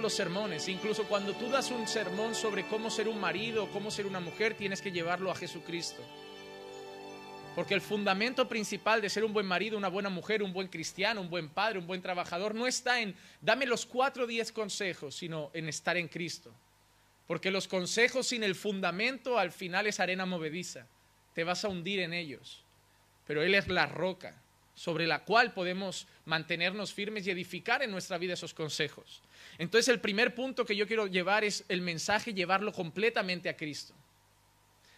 los sermones. Incluso cuando tú das un sermón sobre cómo ser un marido, cómo ser una mujer, tienes que llevarlo a Jesucristo. Porque el fundamento principal de ser un buen marido, una buena mujer, un buen cristiano, un buen padre, un buen trabajador, no está en dame los cuatro o diez consejos, sino en estar en Cristo. Porque los consejos sin el fundamento al final es arena movediza. Te vas a hundir en ellos. Pero Él es la roca sobre la cual podemos mantenernos firmes y edificar en nuestra vida esos consejos. Entonces el primer punto que yo quiero llevar es el mensaje, llevarlo completamente a Cristo.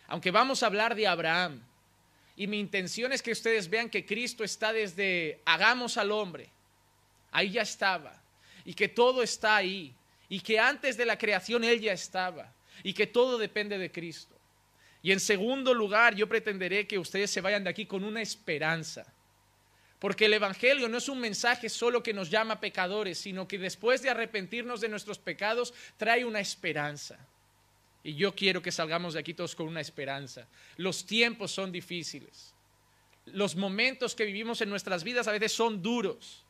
Aunque vamos a hablar de Abraham, y mi intención es que ustedes vean que Cristo está desde hagamos al hombre, ahí ya estaba, y que todo está ahí, y que antes de la creación Él ya estaba, y que todo depende de Cristo. Y en segundo lugar, yo pretenderé que ustedes se vayan de aquí con una esperanza porque el Evangelio no es un mensaje solo que nos llama pecadores, sino que después de arrepentirnos de nuestros pecados trae una esperanza. Y yo quiero que salgamos de aquí todos con una esperanza. Los tiempos son difíciles. Los momentos que vivimos en nuestras vidas a veces son duros.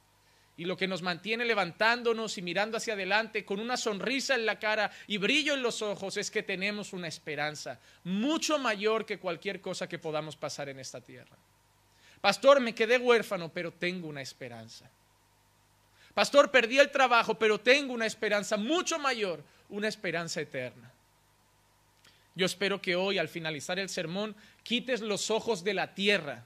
Y lo que nos mantiene levantándonos y mirando hacia adelante con una sonrisa en la cara y brillo en los ojos es que tenemos una esperanza mucho mayor que cualquier cosa que podamos pasar en esta tierra. Pastor, me quedé huérfano, pero tengo una esperanza. Pastor, perdí el trabajo, pero tengo una esperanza mucho mayor, una esperanza eterna. Yo espero que hoy, al finalizar el sermón, quites los ojos de la tierra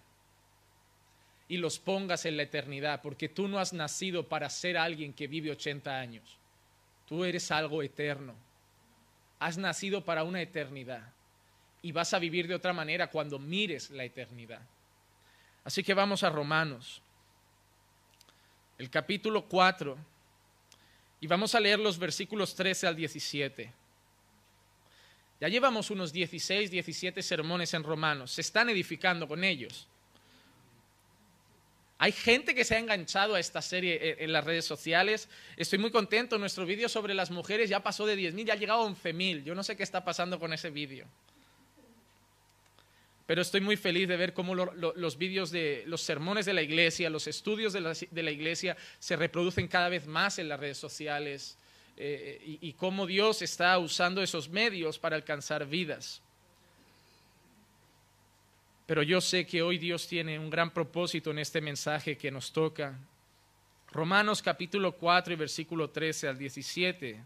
y los pongas en la eternidad, porque tú no has nacido para ser alguien que vive 80 años. Tú eres algo eterno. Has nacido para una eternidad y vas a vivir de otra manera cuando mires la eternidad. Así que vamos a Romanos, el capítulo 4, y vamos a leer los versículos 13 al 17. Ya llevamos unos 16, 17 sermones en Romanos, se están edificando con ellos. Hay gente que se ha enganchado a esta serie en las redes sociales. Estoy muy contento. Nuestro vídeo sobre las mujeres ya pasó de 10.000, ya ha llegado a 11.000. Yo no sé qué está pasando con ese vídeo pero estoy muy feliz de ver cómo los vídeos de los sermones de la iglesia, los estudios de la, iglesia se reproducen cada vez más en las redes sociales eh, y, y cómo Dios está usando esos medios para alcanzar vidas. Pero yo sé que hoy Dios tiene un gran propósito en este mensaje que nos toca. Romanos capítulo 4 y versículo 13 al 17.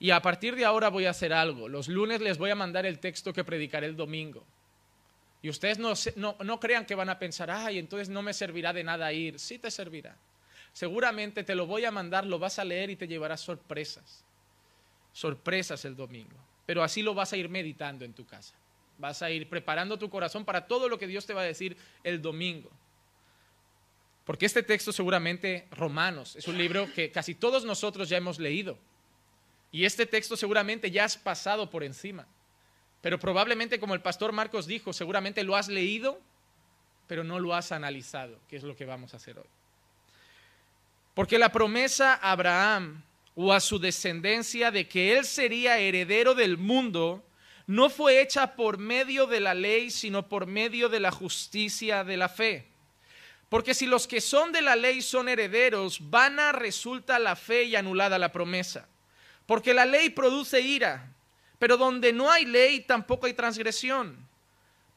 Y a partir de ahora voy a hacer algo. Los lunes les voy a mandar el texto que predicaré el domingo. Y ustedes no, crean que van a pensar, ay, entonces no me servirá de nada ir. Sí te servirá. Seguramente te lo voy a mandar, lo vas a leer y te llevarás sorpresas. Sorpresas el domingo. Pero así lo vas a ir meditando en tu casa. Vas a ir preparando tu corazón para todo lo que Dios te va a decir el domingo. Porque este texto seguramente, Romanos, es un libro que casi todos nosotros ya hemos leído. Y este texto seguramente ya has pasado por encima. Pero probablemente, como el pastor Marcos dijo, seguramente lo has leído, pero no lo has analizado, que es lo que vamos a hacer hoy. Porque la promesa a Abraham o a su descendencia de que él sería heredero del mundo no fue hecha por medio de la ley, sino por medio de la justicia de la fe. Porque si los que son de la ley son herederos, vana resulta la fe y anulada la promesa. Porque la ley produce ira, pero donde no hay ley tampoco hay transgresión.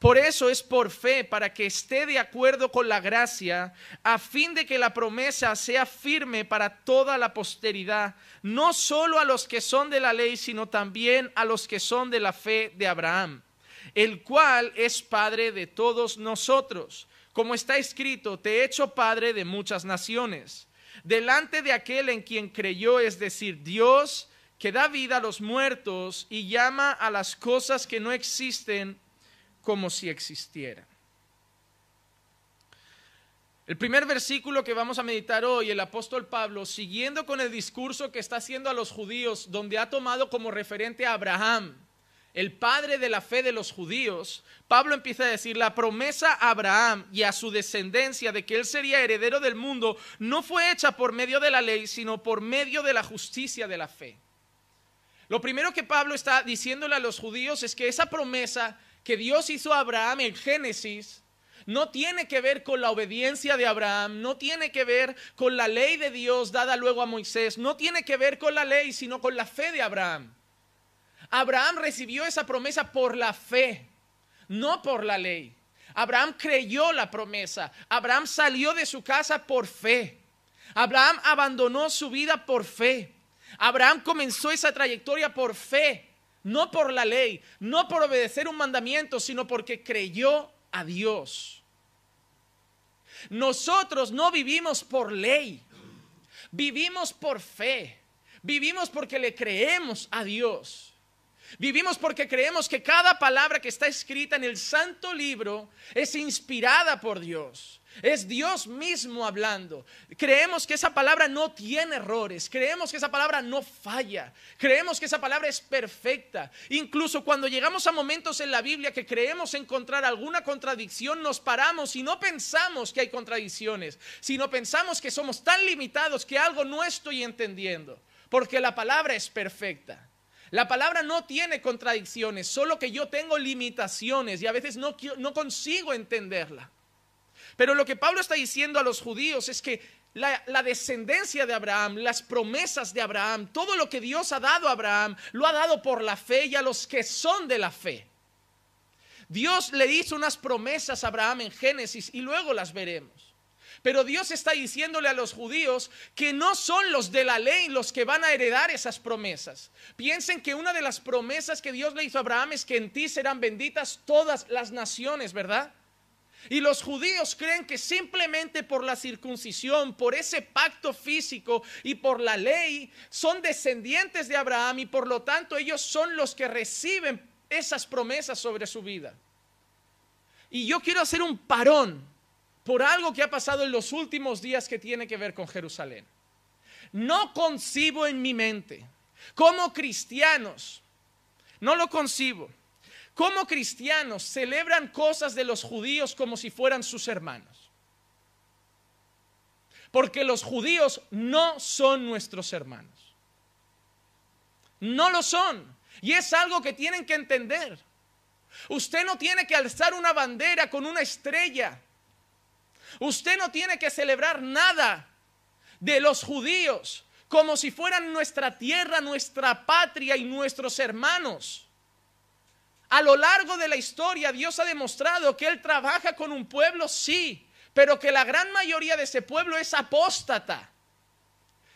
Por eso es por fe, para que esté de acuerdo con la gracia, a fin de que la promesa sea firme para toda la posteridad, no solo a los que son de la ley, sino también a los que son de la fe de Abraham, el cual es Padre de todos nosotros. Como está escrito, te he hecho Padre de muchas naciones, delante de aquel en quien creyó, es decir, Dios, que da vida a los muertos y llama a las cosas que no existen como si existieran. El primer versículo que vamos a meditar hoy, el apóstol Pablo, siguiendo con el discurso que está haciendo a los judíos, donde ha tomado como referente a Abraham, el padre de la fe de los judíos, Pablo empieza a decir, la promesa a Abraham y a su descendencia de que él sería heredero del mundo no fue hecha por medio de la ley, sino por medio de la justicia de la fe. Lo primero que Pablo está diciéndole a los judíos es que esa promesa que Dios hizo a Abraham en Génesis no tiene que ver con la obediencia de Abraham, no tiene que ver con la ley de Dios dada luego a Moisés, no tiene que ver con la ley, sino con la fe de Abraham. Abraham recibió esa promesa por la fe, no por la ley. Abraham creyó la promesa. Abraham salió de su casa por fe. Abraham abandonó su vida por fe. Abraham comenzó esa trayectoria por fe, no por la ley, no por obedecer un mandamiento, sino porque creyó a Dios. Nosotros no vivimos por ley, vivimos por fe, vivimos porque le creemos a Dios. Vivimos porque creemos que cada palabra que está escrita en el santo libro es inspirada por Dios es Dios mismo hablando. Creemos que esa palabra no tiene errores, creemos que esa palabra no falla, creemos que esa palabra es perfecta. Incluso cuando llegamos a momentos en la Biblia que creemos encontrar alguna contradicción, nos paramos y no pensamos que hay contradicciones, sino pensamos que somos tan limitados que algo no estoy entendiendo, porque la palabra es perfecta. La palabra no tiene contradicciones, solo que yo tengo limitaciones y a veces no, no, consigo entenderla. Pero lo que Pablo está diciendo a los judíos es que la, descendencia de Abraham, las promesas de Abraham, todo lo que Dios ha dado a Abraham, lo ha dado por la fe y a los que son de la fe. Dios le hizo unas promesas a Abraham en Génesis y luego las veremos. Pero Dios está diciéndole a los judíos que no son los de la ley los que van a heredar esas promesas. Piensen que una de las promesas que Dios le hizo a Abraham es que en ti serán benditas todas las naciones, ¿verdad? Y los judíos creen que simplemente por la circuncisión, por ese pacto físico y por la ley, son descendientes de Abraham y por lo tanto ellos son los que reciben esas promesas sobre su vida. Y yo quiero hacer un parón por algo que ha pasado en los últimos días que tiene que ver con Jerusalén. No concibo en mi mente, como cristianos, no lo concibo cómo cristianos celebran cosas de los judíos como si fueran sus hermanos. Porque los judíos no son nuestros hermanos. No lo son. Y es algo que tienen que entender. Usted no tiene que alzar una bandera con una estrella. Usted no tiene que celebrar nada de los judíos como si fueran nuestra tierra, nuestra patria y nuestros hermanos. A lo largo de la historia Dios ha demostrado que Él trabaja con un pueblo, sí, pero que la gran mayoría de ese pueblo es apóstata,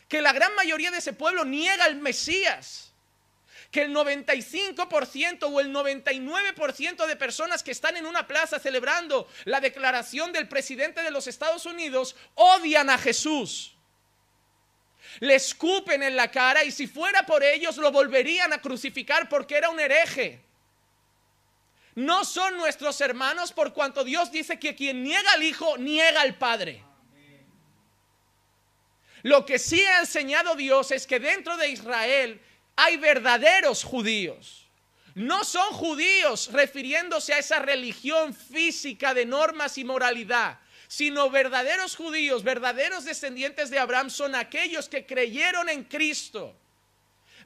que la gran mayoría de ese pueblo niega al Mesías, que el 95% o el 99% de personas que están en una plaza celebrando la declaración del presidente de los Estados Unidos odian a Jesús le escupen en la cara y si fuera por ellos lo volverían a crucificar porque era un hereje no son nuestros hermanos por cuanto Dios dice que quien niega al Hijo, niega al Padre. Lo que sí ha enseñado Dios es que dentro de Israel hay verdaderos judíos. No son judíos refiriéndose a esa religión física de normas y moralidad, sino verdaderos judíos, verdaderos descendientes de Abraham son aquellos que creyeron en Cristo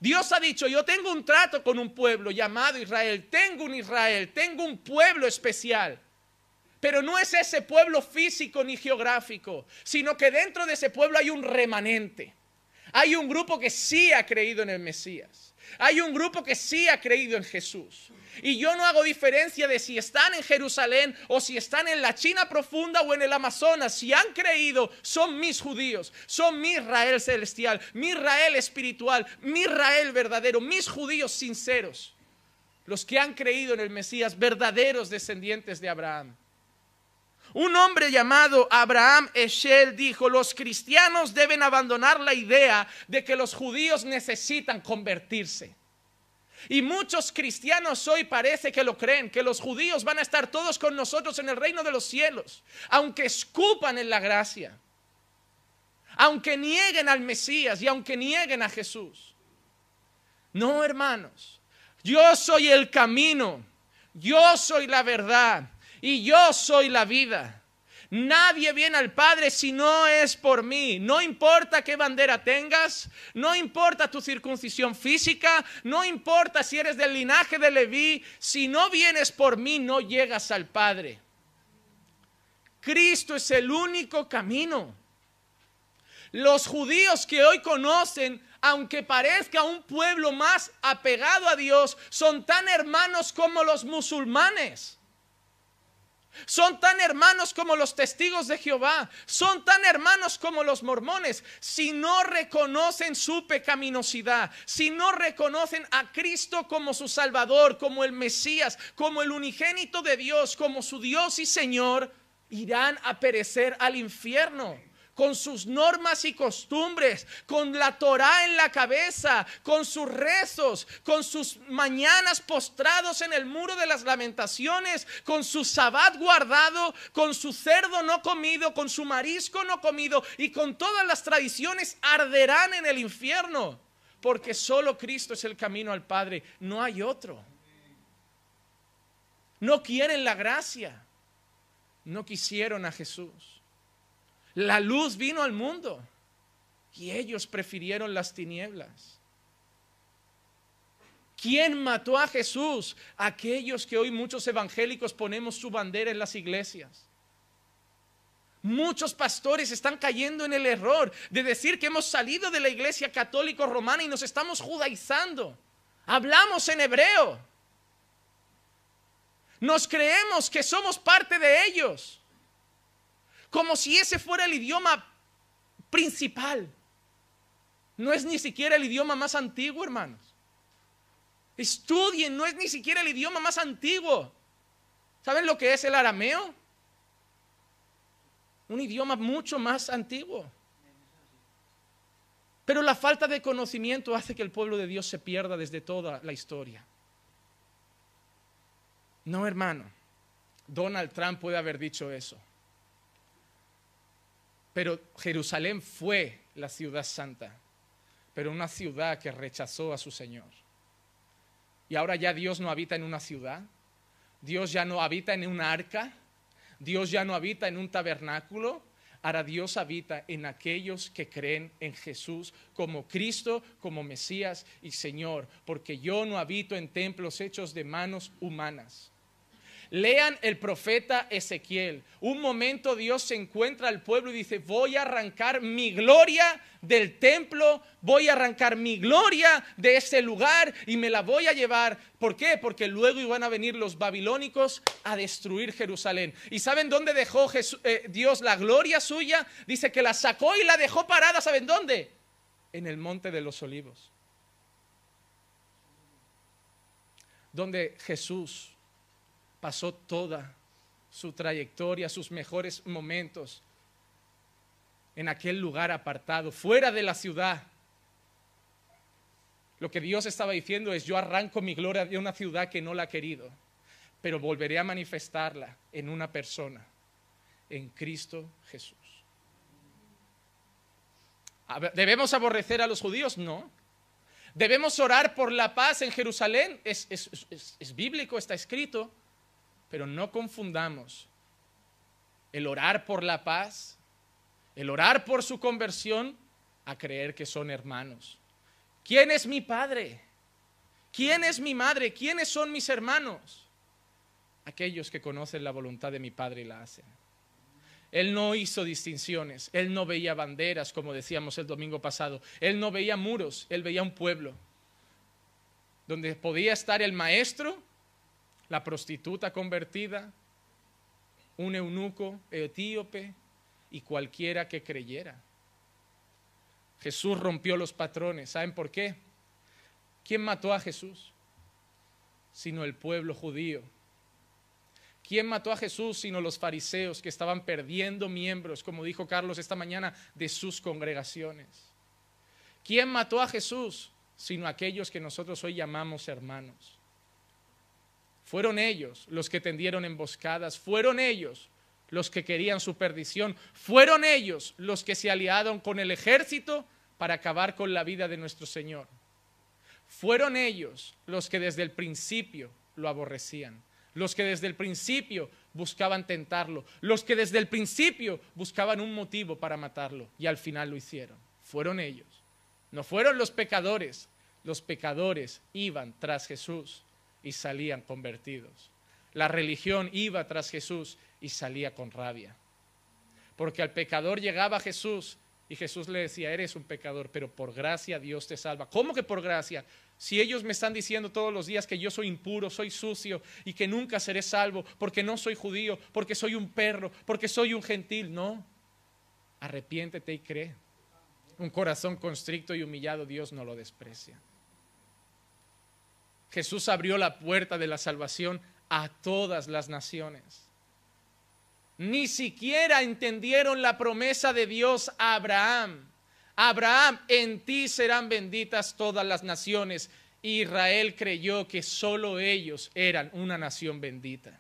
Dios ha dicho, yo tengo un trato con un pueblo llamado Israel, tengo un Israel, tengo un pueblo especial. Pero no es ese pueblo físico ni geográfico, sino que dentro de ese pueblo hay un remanente. Hay un grupo que sí ha creído en el Mesías. Hay un grupo que sí ha creído en Jesús. Y yo no hago diferencia de si están en Jerusalén o si están en la China profunda o en el Amazonas. Si han creído, son mis judíos, son mi Israel celestial, mi Israel espiritual, mi Israel verdadero, mis judíos sinceros. Los que han creído en el Mesías, verdaderos descendientes de Abraham. Un hombre llamado Abraham Eshel dijo, los cristianos deben abandonar la idea de que los judíos necesitan convertirse. Y muchos cristianos hoy parece que lo creen, que los judíos van a estar todos con nosotros en el reino de los cielos, aunque escupan en la gracia, aunque nieguen al Mesías y aunque nieguen a Jesús. No, hermanos, yo soy el camino, yo soy la verdad y yo soy la vida. Nadie viene al Padre si no es por mí. No importa qué bandera tengas, no importa tu circuncisión física, no importa si eres del linaje de Leví, si no vienes por mí no llegas al Padre. Cristo es el único camino. Los judíos que hoy conocen aunque parezca un pueblo más apegado a Dios, son tan hermanos como los musulmanes. Son tan hermanos como los testigos de Jehová. Son tan hermanos como los mormones. Si no reconocen su pecaminosidad, si no reconocen a Cristo como su Salvador, como el Mesías, como el unigénito de Dios, como su Dios y Señor, irán a perecer al infierno con sus normas y costumbres, con la Torá en la cabeza, con sus rezos, con sus mañanas postrados en el muro de las lamentaciones, con su sabbat guardado, con su cerdo no comido, con su marisco no comido y con todas las tradiciones arderán en el infierno, porque solo Cristo es el camino al Padre, no hay otro. No quieren la gracia, no quisieron a Jesús. La luz vino al mundo y ellos prefirieron las tinieblas. ¿Quién mató a Jesús? Aquellos que hoy muchos evangélicos ponemos su bandera en las iglesias. Muchos pastores están cayendo en el error de decir que hemos salido de la iglesia católica romana y nos estamos judaizando. Hablamos en hebreo. Nos creemos que somos parte de ellos como si ese fuera el idioma principal. No es ni siquiera el idioma más antiguo, hermanos. Estudien, no es ni siquiera el idioma más antiguo. ¿Saben lo que es el arameo? Un idioma mucho más antiguo. Pero la falta de conocimiento hace que el pueblo de Dios se pierda desde toda la historia. No, hermano, Donald Trump puede haber dicho eso. Pero Jerusalén fue la ciudad santa, pero una ciudad que rechazó a su Señor. Y ahora ya Dios no habita en una ciudad, Dios ya no habita en una arca, Dios ya no habita en un tabernáculo, Ahora Dios habita en aquellos que creen en Jesús como Cristo, como Mesías y Señor, porque yo no habito en templos hechos de manos humanas. Lean el profeta Ezequiel. Un momento Dios se encuentra al pueblo y dice, voy a arrancar mi gloria del templo, voy a arrancar mi gloria de ese lugar y me la voy a llevar. ¿Por qué? Porque luego iban a venir los babilónicos a destruir Jerusalén. ¿Y saben dónde dejó eh, Dios la gloria suya? Dice que la sacó y la dejó parada. ¿Saben dónde? En el monte de los olivos. Donde Jesús pasó toda su trayectoria, sus mejores momentos en aquel lugar apartado, fuera de la ciudad. Lo que Dios estaba diciendo es, yo arranco mi gloria de una ciudad que no la ha querido, pero volveré a manifestarla en una persona, en Cristo Jesús. ¿Debemos aborrecer a los judíos? No. ¿Debemos orar por la paz en Jerusalén? Es, bíblico, está escrito. Pero no confundamos el orar por la paz, el orar por su conversión, a creer que son hermanos. ¿Quién es mi padre? ¿Quién es mi madre? ¿Quiénes son mis hermanos? Aquellos que conocen la voluntad de mi padre y la hacen. Él no hizo distinciones, él no veía banderas, como decíamos el domingo pasado, él no veía muros, él veía un pueblo, donde podía estar el maestro la prostituta convertida, un eunuco etíope y cualquiera que creyera. Jesús rompió los patrones. ¿Saben por qué? ¿Quién mató a Jesús? Sino el pueblo judío. ¿Quién mató a Jesús sino los fariseos que estaban perdiendo miembros, como dijo Carlos esta mañana, de sus congregaciones? ¿Quién mató a Jesús sino aquellos que nosotros hoy llamamos hermanos? Fueron ellos los que tendieron emboscadas, fueron ellos los que querían su perdición, fueron ellos los que se aliaron con el ejército para acabar con la vida de nuestro Señor. Fueron ellos los que desde el principio lo aborrecían, los que desde el principio buscaban tentarlo, los que desde el principio buscaban un motivo para matarlo y al final lo hicieron. Fueron ellos. No fueron los pecadores, los pecadores iban tras Jesús y salían convertidos. La religión iba tras Jesús y salía con rabia. Porque al pecador llegaba Jesús y Jesús le decía, eres un pecador, pero por gracia Dios te salva. ¿Cómo que por gracia? Si ellos me están diciendo todos los días que yo soy impuro, soy sucio y que nunca seré salvo porque no soy judío, porque soy un perro, porque soy un gentil, no. Arrepiéntete y cree. Un corazón constricto y humillado Dios no lo desprecia. Jesús abrió la puerta de la salvación a todas las naciones. Ni siquiera entendieron la promesa de Dios a Abraham. Abraham, en ti serán benditas todas las naciones. Israel creyó que solo ellos eran una nación bendita.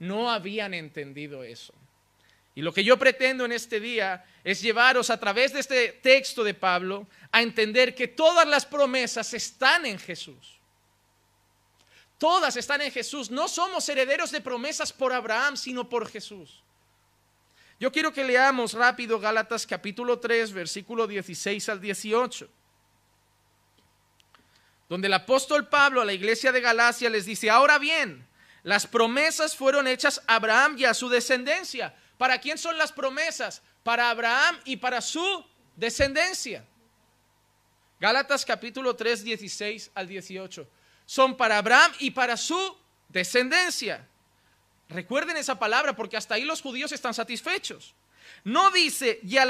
No habían entendido eso. Y lo que yo pretendo en este día es llevaros a través de este texto de Pablo a entender que todas las promesas están en Jesús. Todas están en Jesús. No somos herederos de promesas por Abraham, sino por Jesús. Yo quiero que leamos rápido Gálatas capítulo 3, versículo 16 al 18, donde el apóstol Pablo a la iglesia de Galacia les dice, ahora bien, las promesas fueron hechas a Abraham y a su descendencia ¿Para quién son las promesas? Para Abraham y para su descendencia. Gálatas capítulo 3, 16 al 18. Son para Abraham y para su descendencia. Recuerden esa palabra porque hasta ahí los judíos están satisfechos. No dice y a,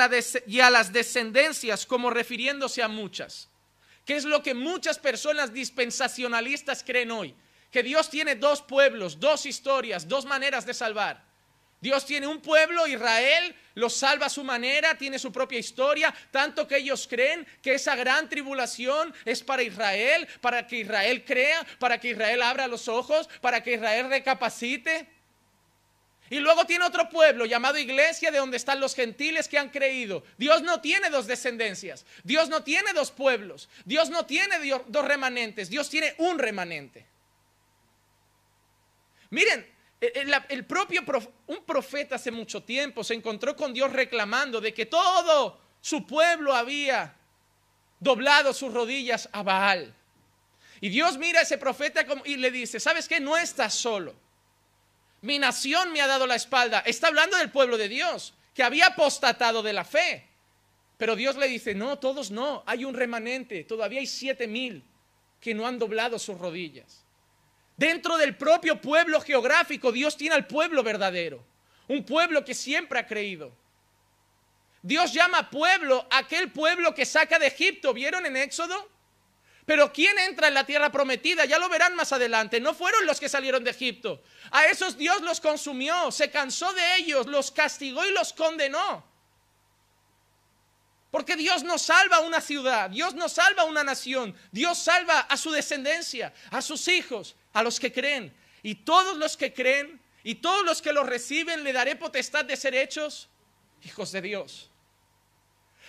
las descendencias como refiriéndose a muchas, que es lo que muchas personas dispensacionalistas creen hoy, que Dios tiene dos pueblos, dos historias, dos maneras de salvar. Dios tiene un pueblo, Israel, lo salva a su manera, tiene su propia historia, tanto que ellos creen que esa gran tribulación es para Israel, para que Israel crea, para que Israel abra los ojos, para que Israel recapacite. Y luego tiene otro pueblo llamado iglesia de donde están los gentiles que han creído. Dios no tiene dos descendencias, Dios no tiene dos pueblos, Dios no tiene dos remanentes, Dios tiene un remanente. Miren, eh, eh, el, propio un profeta hace mucho tiempo se encontró con Dios reclamando de que todo su pueblo había doblado sus rodillas a Baal. Y Dios mira a ese profeta y le dice, ¿sabes qué? No estás solo. Mi nación me ha dado la espalda. Está hablando del pueblo de Dios, que había apostatado de la fe. Pero Dios le dice, no, todos no. Hay un remanente. Todavía hay siete mil que no han doblado sus rodillas. Dentro del propio pueblo geográfico, Dios tiene al pueblo verdadero, un pueblo que siempre ha creído. Dios llama pueblo aquel pueblo que saca de Egipto, ¿vieron en Éxodo? Pero ¿quién entra en la tierra prometida? Ya lo verán más adelante. No fueron los que salieron de Egipto. A esos Dios los consumió, se cansó de ellos, los castigó y los condenó. Porque Dios no salva a una ciudad, Dios no salva a una nación, Dios salva a su descendencia, a sus hijos, a los que creen. Y todos los que creen y todos los que lo reciben le daré potestad de ser hechos hijos de Dios.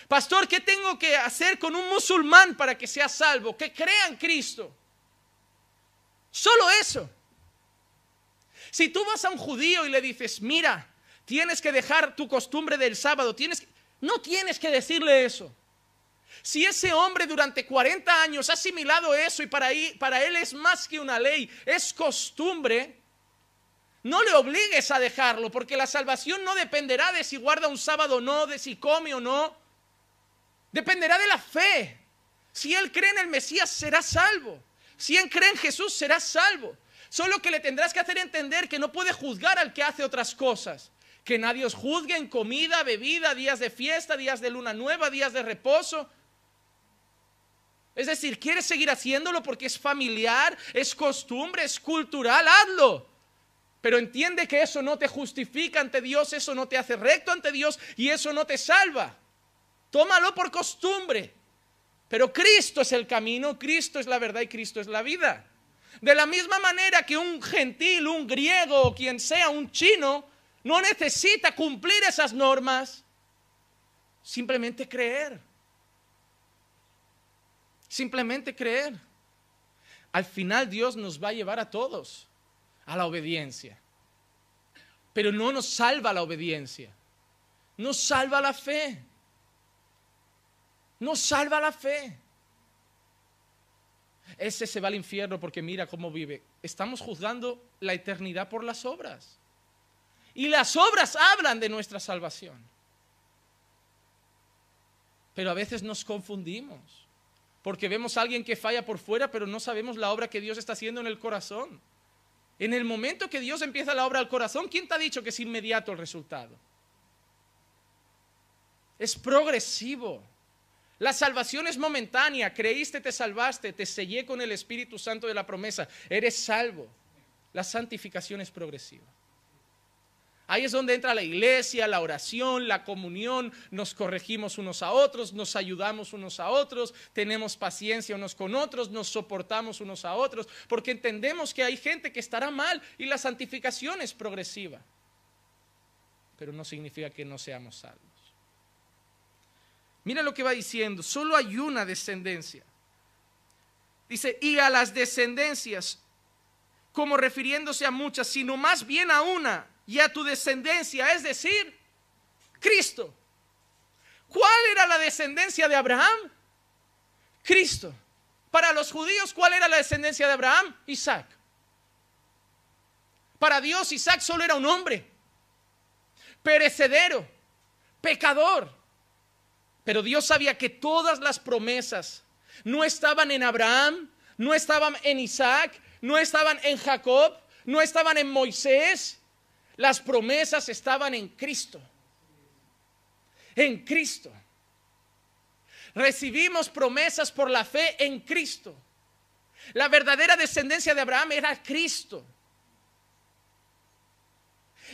Pastor, ¿qué tengo que hacer con un musulmán para que sea salvo? Que crea en Cristo. Solo eso. Si tú vas a un judío y le dices, mira, tienes que dejar tu costumbre del sábado, tienes que... No tienes que decirle eso. Si ese hombre durante 40 años ha asimilado eso y para, él es más que una ley, es costumbre, no le obligues a dejarlo, porque la salvación no dependerá de si guarda un sábado o no, de si come o no. Dependerá de la fe. Si él cree en el Mesías, será salvo. Si él cree en Jesús, será salvo. Solo que le tendrás que hacer entender que no puede juzgar al que hace otras cosas que nadie os juzgue en comida, bebida, días de fiesta, días de luna nueva, días de reposo. Es decir, quieres seguir haciéndolo porque es familiar, es costumbre, es cultural, hazlo. Pero entiende que eso no te justifica ante Dios, eso no te hace recto ante Dios y eso no te salva. Tómalo por costumbre. Pero Cristo es el camino, Cristo es la verdad y Cristo es la vida. De la misma manera que un gentil, un griego o quien sea, un chino, no necesita cumplir esas normas, simplemente creer. Simplemente creer. Al final Dios nos va a llevar a todos a la obediencia. Pero no nos salva la obediencia. Nos salva la fe. Nos salva la fe. Ese se va al infierno porque mira cómo vive. Estamos juzgando la eternidad por las obras. Y las obras hablan de nuestra salvación. Pero a veces nos confundimos, porque vemos a alguien que falla por fuera, pero no sabemos la obra que Dios está haciendo en el corazón. En el momento que Dios empieza la obra al corazón, ¿quién te ha dicho que es inmediato el resultado? Es progresivo. La salvación es momentánea. Creíste, te salvaste, te sellé con el Espíritu Santo de la promesa. Eres salvo. La santificación es progresiva. Ahí es donde entra la iglesia, la oración, la comunión, nos corregimos unos a otros, nos ayudamos unos a otros, tenemos paciencia unos con otros, nos soportamos unos a otros, porque entendemos que hay gente que estará mal y la santificación es progresiva. Pero no significa que no seamos salvos. Mira lo que va diciendo, solo hay una descendencia. Dice, y a las descendencias, como refiriéndose a muchas, sino más bien a una y a tu descendencia, es decir, Cristo. ¿Cuál era la descendencia de Abraham? Cristo. Para los judíos, ¿cuál era la descendencia de Abraham? Isaac. Para Dios, Isaac solo era un hombre, perecedero, pecador. Pero Dios sabía que todas las promesas no estaban en Abraham, no estaban en Isaac, no estaban en Jacob, no estaban en Moisés, las promesas estaban en Cristo. En Cristo. Recibimos promesas por la fe en Cristo. La verdadera descendencia de Abraham era Cristo.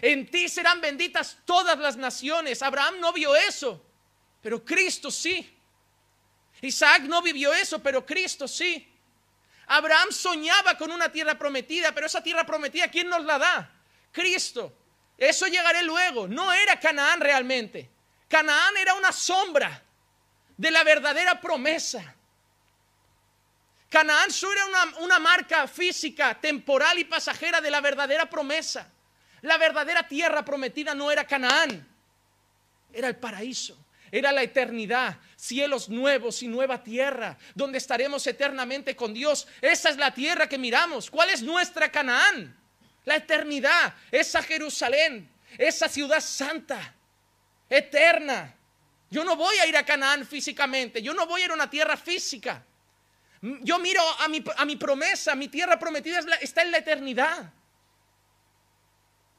En ti serán benditas todas las naciones. Abraham no vio eso, pero Cristo sí. Isaac no vivió eso, pero Cristo sí. Abraham soñaba con una tierra prometida, pero esa tierra prometida, ¿quién nos la da? Cristo. Eso llegaré luego. No era Canaán realmente. Canaán era una sombra de la verdadera promesa. Canaán solo era una, una marca física, temporal y pasajera de la verdadera promesa. La verdadera tierra prometida no era Canaán, era el paraíso era la eternidad, cielos nuevos y nueva tierra, donde estaremos eternamente con Dios. Esa es la tierra que miramos. ¿Cuál es nuestra Canaán? La eternidad, esa Jerusalén, esa ciudad santa, eterna. Yo no voy a ir a Canaán físicamente, yo no voy a ir a una tierra física. Yo miro a mi, a mi promesa, mi tierra prometida está en la eternidad.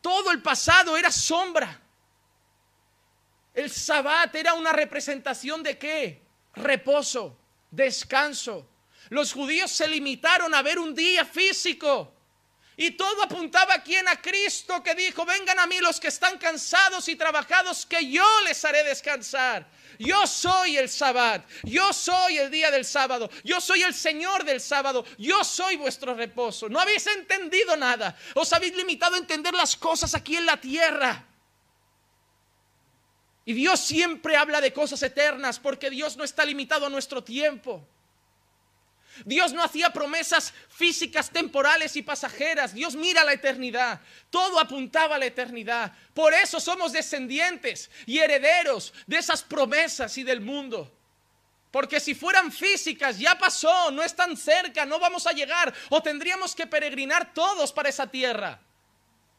Todo el pasado era sombra. El sabbat era una representación de qué? Reposo, descanso. Los judíos se limitaron a ver un día físico y todo apuntaba aquí en a Cristo que dijo, vengan a mí los que están cansados y trabajados, que yo les haré descansar. Yo soy el sabbat, yo soy el día del sábado, yo soy el Señor del sábado, yo soy vuestro reposo. No habéis entendido nada, os habéis limitado a entender las cosas aquí en la tierra. Y Dios siempre habla de cosas eternas porque Dios no está limitado a nuestro tiempo. Dios no hacía promesas físicas, temporales y pasajeras. Dios mira la eternidad. Todo apuntaba a la eternidad. Por eso somos descendientes y herederos de esas promesas y del mundo. Porque si fueran físicas, ya pasó, no están cerca, no vamos a llegar o tendríamos que peregrinar todos para esa tierra.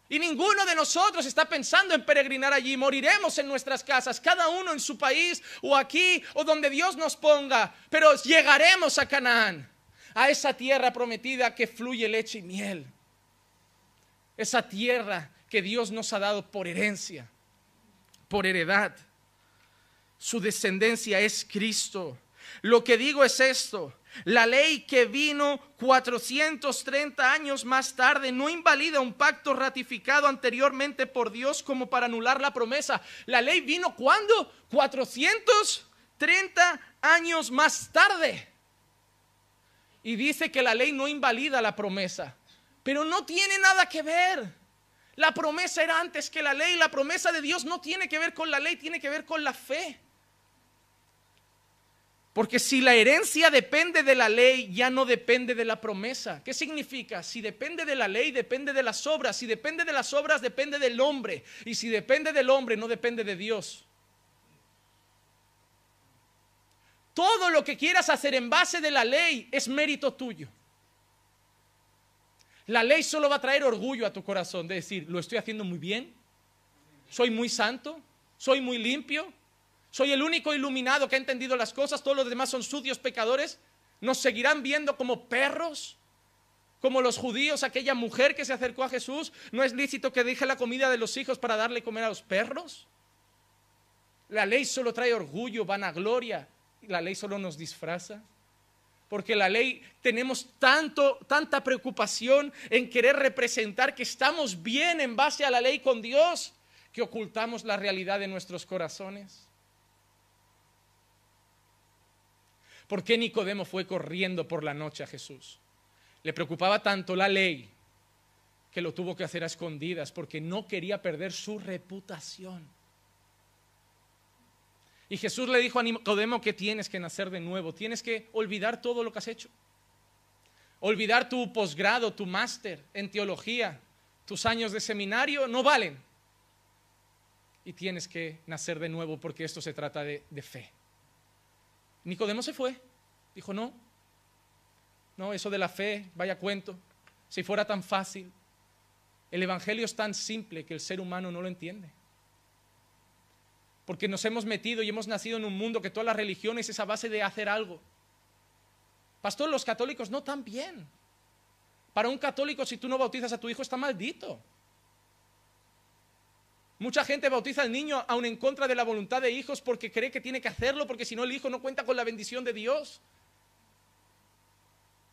Y ninguno de nosotros está pensando en peregrinar allí. Moriremos en nuestras casas, cada uno en su país o aquí o donde Dios nos ponga. Pero llegaremos a Canaán a esa tierra prometida que fluye leche y miel. Esa tierra que Dios nos ha dado por herencia, por heredad. Su descendencia es Cristo. Lo que digo es esto. La ley que vino 430 años más tarde no invalida un pacto ratificado anteriormente por Dios como para anular la promesa. La ley vino cuando? 430 años más tarde y dice que la ley no invalida la promesa, pero no tiene nada que ver. La promesa era antes que la ley, la promesa de Dios no tiene que ver con la ley, tiene que ver con la fe. Porque si la herencia depende de la ley, ya no depende de la promesa. ¿Qué significa? Si depende de la ley, depende de las obras. Si depende de las obras, depende del hombre. Y si depende del hombre, no depende de Dios. Todo lo que quieras hacer en base de la ley es mérito tuyo. La ley solo va a traer orgullo a tu corazón de decir, lo estoy haciendo muy bien, soy muy santo, soy muy limpio, soy el único iluminado que ha entendido las cosas, todos los demás son sucios pecadores, nos seguirán viendo como perros, como los judíos, aquella mujer que se acercó a Jesús, no es lícito que deje la comida de los hijos para darle comer a los perros. La ley solo trae orgullo, vanagloria, la ley solo nos disfraza. Porque la ley tenemos tanta preocupación en querer representar que estamos bien en base a la ley con Dios, que ocultamos la realidad de nuestros corazones. ¿Por qué Nicodemo fue corriendo por la noche a Jesús? Le preocupaba tanto la ley que lo tuvo que hacer a escondidas porque no quería perder su reputación. Y Jesús le dijo a Nicodemo que tienes que nacer de nuevo, tienes que olvidar todo lo que has hecho. Olvidar tu posgrado, tu máster en teología, tus años de seminario no valen. Y tienes que nacer de nuevo porque esto se trata de, de fe. Nicodemo se fue. Dijo, no, no, eso de la fe, vaya cuento. Si fuera tan fácil, el Evangelio es tan simple que el ser humano no lo entiende. Porque nos hemos metido y hemos nacido en un mundo que todas las religiones es a base de hacer algo. Pastor, los católicos no tan bien. Para un católico, si tú no bautizas a tu hijo, está maldito. Mucha gente bautiza al niño aún en contra de la voluntad de hijos porque cree que tiene que hacerlo, porque si no el hijo no cuenta con la bendición de Dios.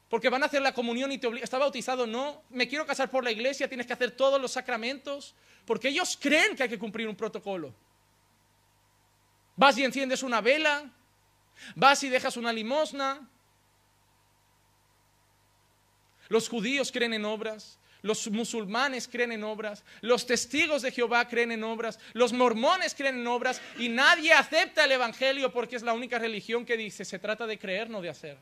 Porque van a hacer la comunión y te obligan, está bautizado, no, me quiero casar por la iglesia, tienes que hacer todos los sacramentos, porque ellos creen que hay que cumplir un protocolo. Vas y enciendes una vela, vas y dejas una limosna. Los judíos creen en obras, los musulmanes creen en obras, los testigos de Jehová creen en obras, los mormones creen en obras y nadie acepta el Evangelio porque es la única religión que dice, se trata de creer, no de hacer.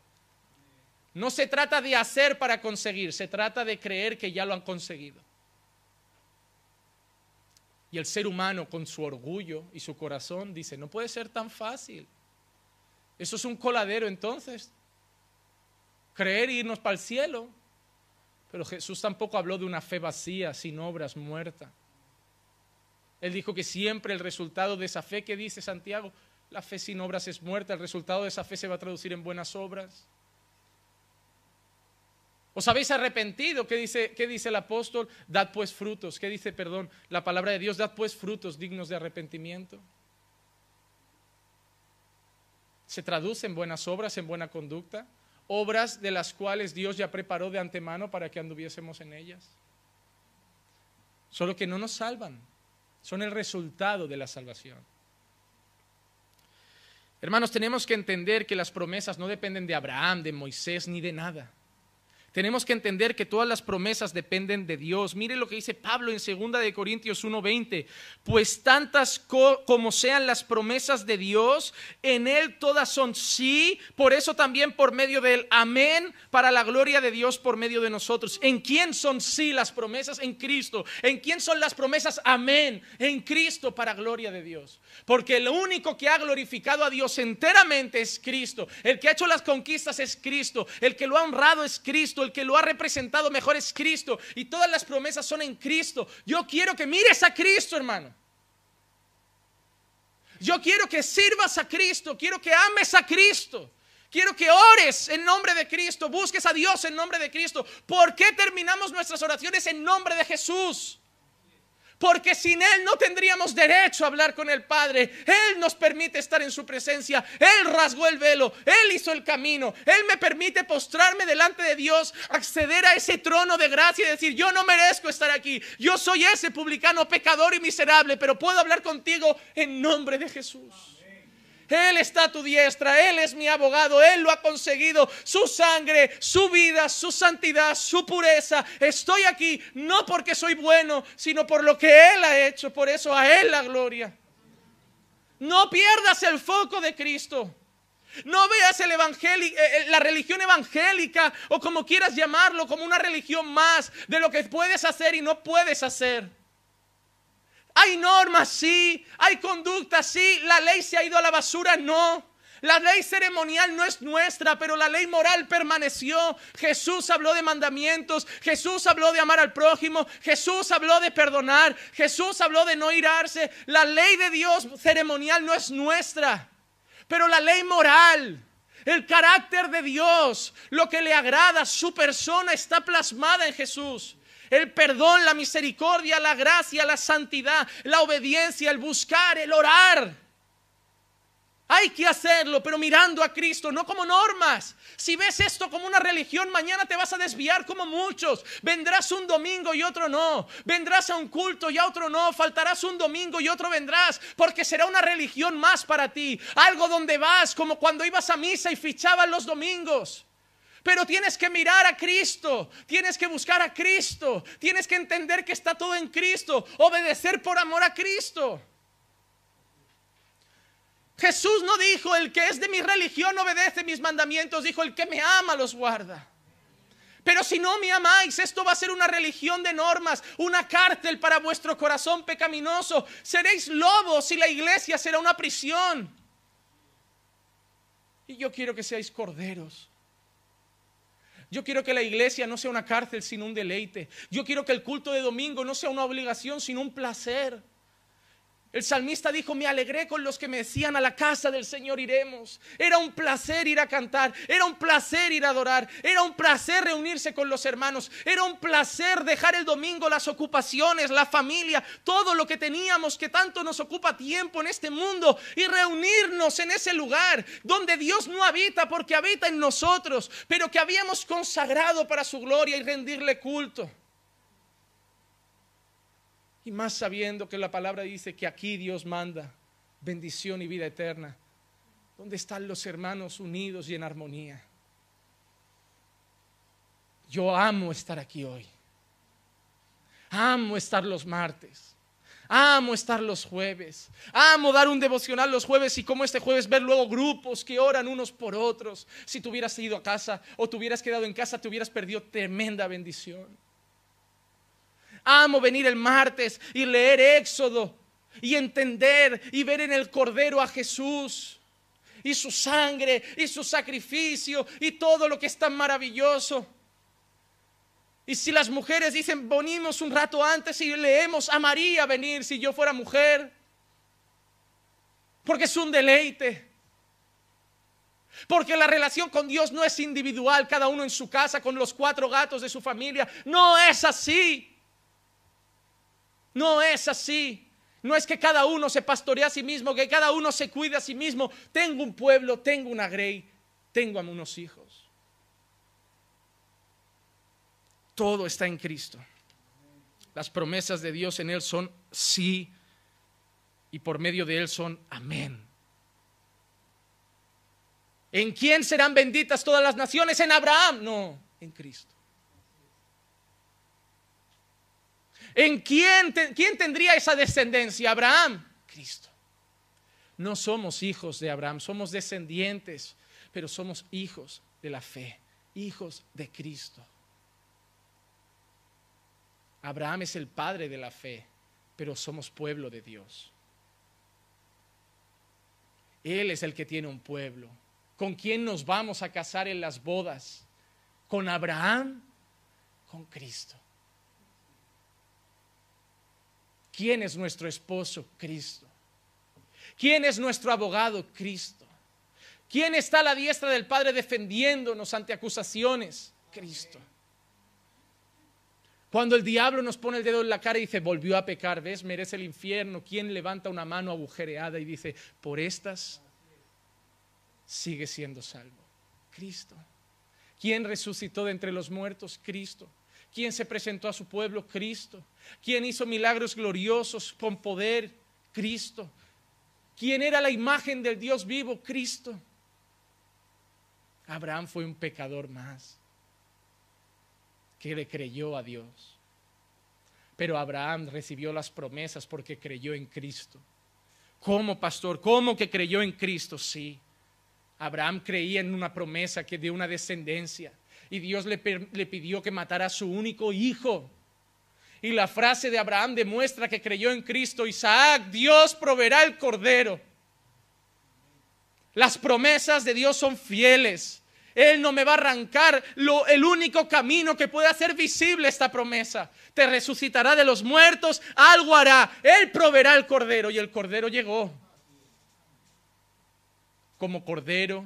No se trata de hacer para conseguir, se trata de creer que ya lo han conseguido. Y el ser humano con su orgullo y su corazón dice, no puede ser tan fácil. Eso es un coladero entonces. Creer e irnos para el cielo. Pero Jesús tampoco habló de una fe vacía, sin obras, muerta. Él dijo que siempre el resultado de esa fe que dice Santiago, la fe sin obras es muerta, el resultado de esa fe se va a traducir en buenas obras. ¿Os habéis arrepentido? ¿Qué dice, dice el apóstol? Dad pues frutos. ¿Qué dice, perdón, la palabra de Dios? Dad pues frutos dignos de arrepentimiento. Se traducen en buenas obras, en buena conducta, obras de las cuales Dios ya preparó de antemano para que anduviésemos en ellas. Solo que no nos salvan, son el resultado de la salvación. Hermanos, tenemos que entender que las promesas no dependen de Abraham, de Moisés, ni de nada. Tenemos que entender que todas las promesas dependen de Dios. Mire lo que dice Pablo en 2 de Corintios 1:20, pues tantas como sean las promesas de Dios, en él todas son sí, por eso también por medio del amén para la gloria de Dios por medio de nosotros. ¿En quién son sí las promesas? En Cristo. ¿En quién son las promesas? Amén. En Cristo para gloria de Dios. Porque el único que ha glorificado a Dios enteramente es Cristo. El que ha hecho las conquistas es Cristo. El que lo ha honrado es Cristo el que lo ha representado mejor es Cristo y todas las promesas son en Cristo. Yo quiero que mires a Cristo, hermano. Yo quiero que sirvas a Cristo, quiero que ames a Cristo. Quiero que ores en nombre de Cristo, busques a Dios en nombre de Cristo. ¿Por qué terminamos nuestras oraciones en nombre de Jesús? Porque sin Él no tendríamos derecho a hablar con el Padre. Él nos permite estar en su presencia. Él rasgó el velo. Él hizo el camino. Él me permite postrarme delante de Dios, acceder a ese trono de gracia y decir, yo no merezco estar aquí. Yo soy ese publicano, pecador y miserable, pero puedo hablar contigo en nombre de Jesús. Él está a tu diestra, Él es mi abogado, Él lo ha conseguido, su sangre, su vida, su santidad, su pureza. Estoy aquí no porque soy bueno, sino por lo que Él ha hecho, por eso a Él la gloria. No pierdas el foco de Cristo. No veas eh, eh, la religión evangélica o como quieras llamarlo, como una religión más de lo que puedes hacer y no puedes hacer. Hay normas, sí. Hay conductas, sí. La ley se ha ido a la basura, no. La ley ceremonial no es nuestra, pero la ley moral permaneció. Jesús habló de mandamientos, Jesús habló de amar al prójimo, Jesús habló de perdonar, Jesús habló de no irarse. La ley de Dios ceremonial no es nuestra, pero la ley moral, el carácter de Dios, lo que le agrada, su persona está plasmada en Jesús el perdón, la misericordia, la gracia, la santidad, la obediencia, el buscar, el orar. Hay que hacerlo, pero mirando a Cristo, no como normas. Si ves esto como una religión, mañana te vas a desviar como muchos. Vendrás un domingo y otro no. Vendrás a un culto y a otro no. Faltarás un domingo y otro vendrás, porque será una religión más para ti. Algo donde vas, como cuando ibas a misa y fichabas los domingos. Pero tienes que mirar a Cristo, tienes que buscar a Cristo, tienes que entender que está todo en Cristo, obedecer por amor a Cristo. Jesús no dijo, el que es de mi religión obedece mis mandamientos, dijo, el que me ama los guarda. Pero si no me amáis, esto va a ser una religión de normas, una cárcel para vuestro corazón pecaminoso. Seréis lobos y la iglesia será una prisión. Y yo quiero que seáis corderos yo quiero que la iglesia no sea una cárcel, sino un deleite. Yo quiero que el culto de domingo no sea una obligación, sino un placer. El salmista dijo, me alegré con los que me decían, a la casa del Señor iremos. Era un placer ir a cantar, era un placer ir a adorar, era un placer reunirse con los hermanos, era un placer dejar el domingo las ocupaciones, la familia, todo lo que teníamos que tanto nos ocupa tiempo en este mundo y reunirnos en ese lugar donde Dios no habita porque habita en nosotros, pero que habíamos consagrado para su gloria y rendirle culto. Y más sabiendo que la palabra dice que aquí Dios manda bendición y vida eterna. ¿Dónde están los hermanos unidos y en armonía? Yo amo estar aquí hoy. Amo estar los martes. Amo estar los jueves. Amo dar un devocional los jueves y como este jueves ver luego grupos que oran unos por otros. Si tú hubieras ido a casa o te hubieras quedado en casa, te hubieras perdido tremenda bendición. Amo venir el martes y leer Éxodo y entender y ver en el Cordero a Jesús y su sangre y su sacrificio y todo lo que es tan maravilloso. Y si las mujeres dicen, venimos un rato antes y leemos a María venir si yo fuera mujer, porque es un deleite. Porque la relación con Dios no es individual, cada uno en su casa, con los cuatro gatos de su familia. No es así. No es así. No es que cada uno se pastoree a sí mismo, que cada uno se cuide a sí mismo. Tengo un pueblo, tengo una grey, tengo a unos hijos. Todo está en Cristo. Las promesas de Dios en Él son sí y por medio de Él son amén. ¿En quién serán benditas todas las naciones? En Abraham. No, en Cristo. ¿En quién, quién tendría esa descendencia? Abraham, Cristo. No somos hijos de Abraham, somos descendientes, pero somos hijos de la fe, hijos de Cristo. Abraham es el padre de la fe, pero somos pueblo de Dios. Él es el que tiene un pueblo. ¿Con quién nos vamos a casar en las bodas? ¿Con Abraham? Con Cristo. ¿Quién es nuestro esposo? Cristo. ¿Quién es nuestro abogado? Cristo. ¿Quién está a la diestra del Padre defendiéndonos ante acusaciones? Cristo. Cuando el diablo nos pone el dedo en la cara y dice, volvió a pecar, ¿ves? Merece el infierno. ¿Quién levanta una mano agujereada y dice, por estas sigue siendo salvo? Cristo. ¿Quién resucitó de entre los muertos? Cristo. ¿Quién se presentó a su pueblo, Cristo, quien hizo milagros gloriosos con poder, Cristo, ¿Quién era la imagen del Dios vivo, Cristo. Abraham fue un pecador más que le creyó a Dios. Pero Abraham recibió las promesas porque creyó en Cristo. ¿Cómo, pastor? ¿Cómo que creyó en Cristo? Sí. Abraham creía en una promesa que de una descendencia y Dios le, pidió que matara a su único hijo. Y la frase de Abraham demuestra que creyó en Cristo. Isaac, Dios proveerá el cordero. Las promesas de Dios son fieles. Él no me va a arrancar lo, el único camino que puede hacer visible esta promesa. Te resucitará de los muertos, algo hará. Él proveerá el cordero. Y el cordero llegó. Como cordero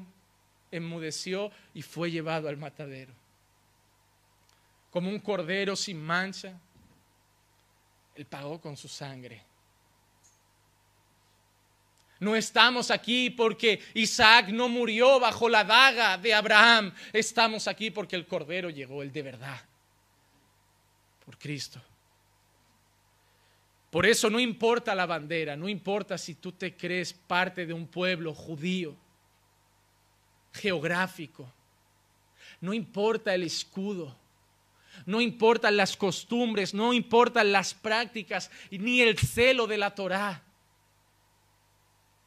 enmudeció y fue llevado al matadero. Como un cordero sin mancha, Él pagó con su sangre. No estamos aquí porque Isaac no murió bajo la daga de Abraham. Estamos aquí porque el Cordero llegó, el de verdad, por Cristo. Por eso no importa la bandera, no importa si tú te crees parte de un pueblo judío geográfico, no importa el escudo, no importan las costumbres, no importan las prácticas, ni el celo de la Torá.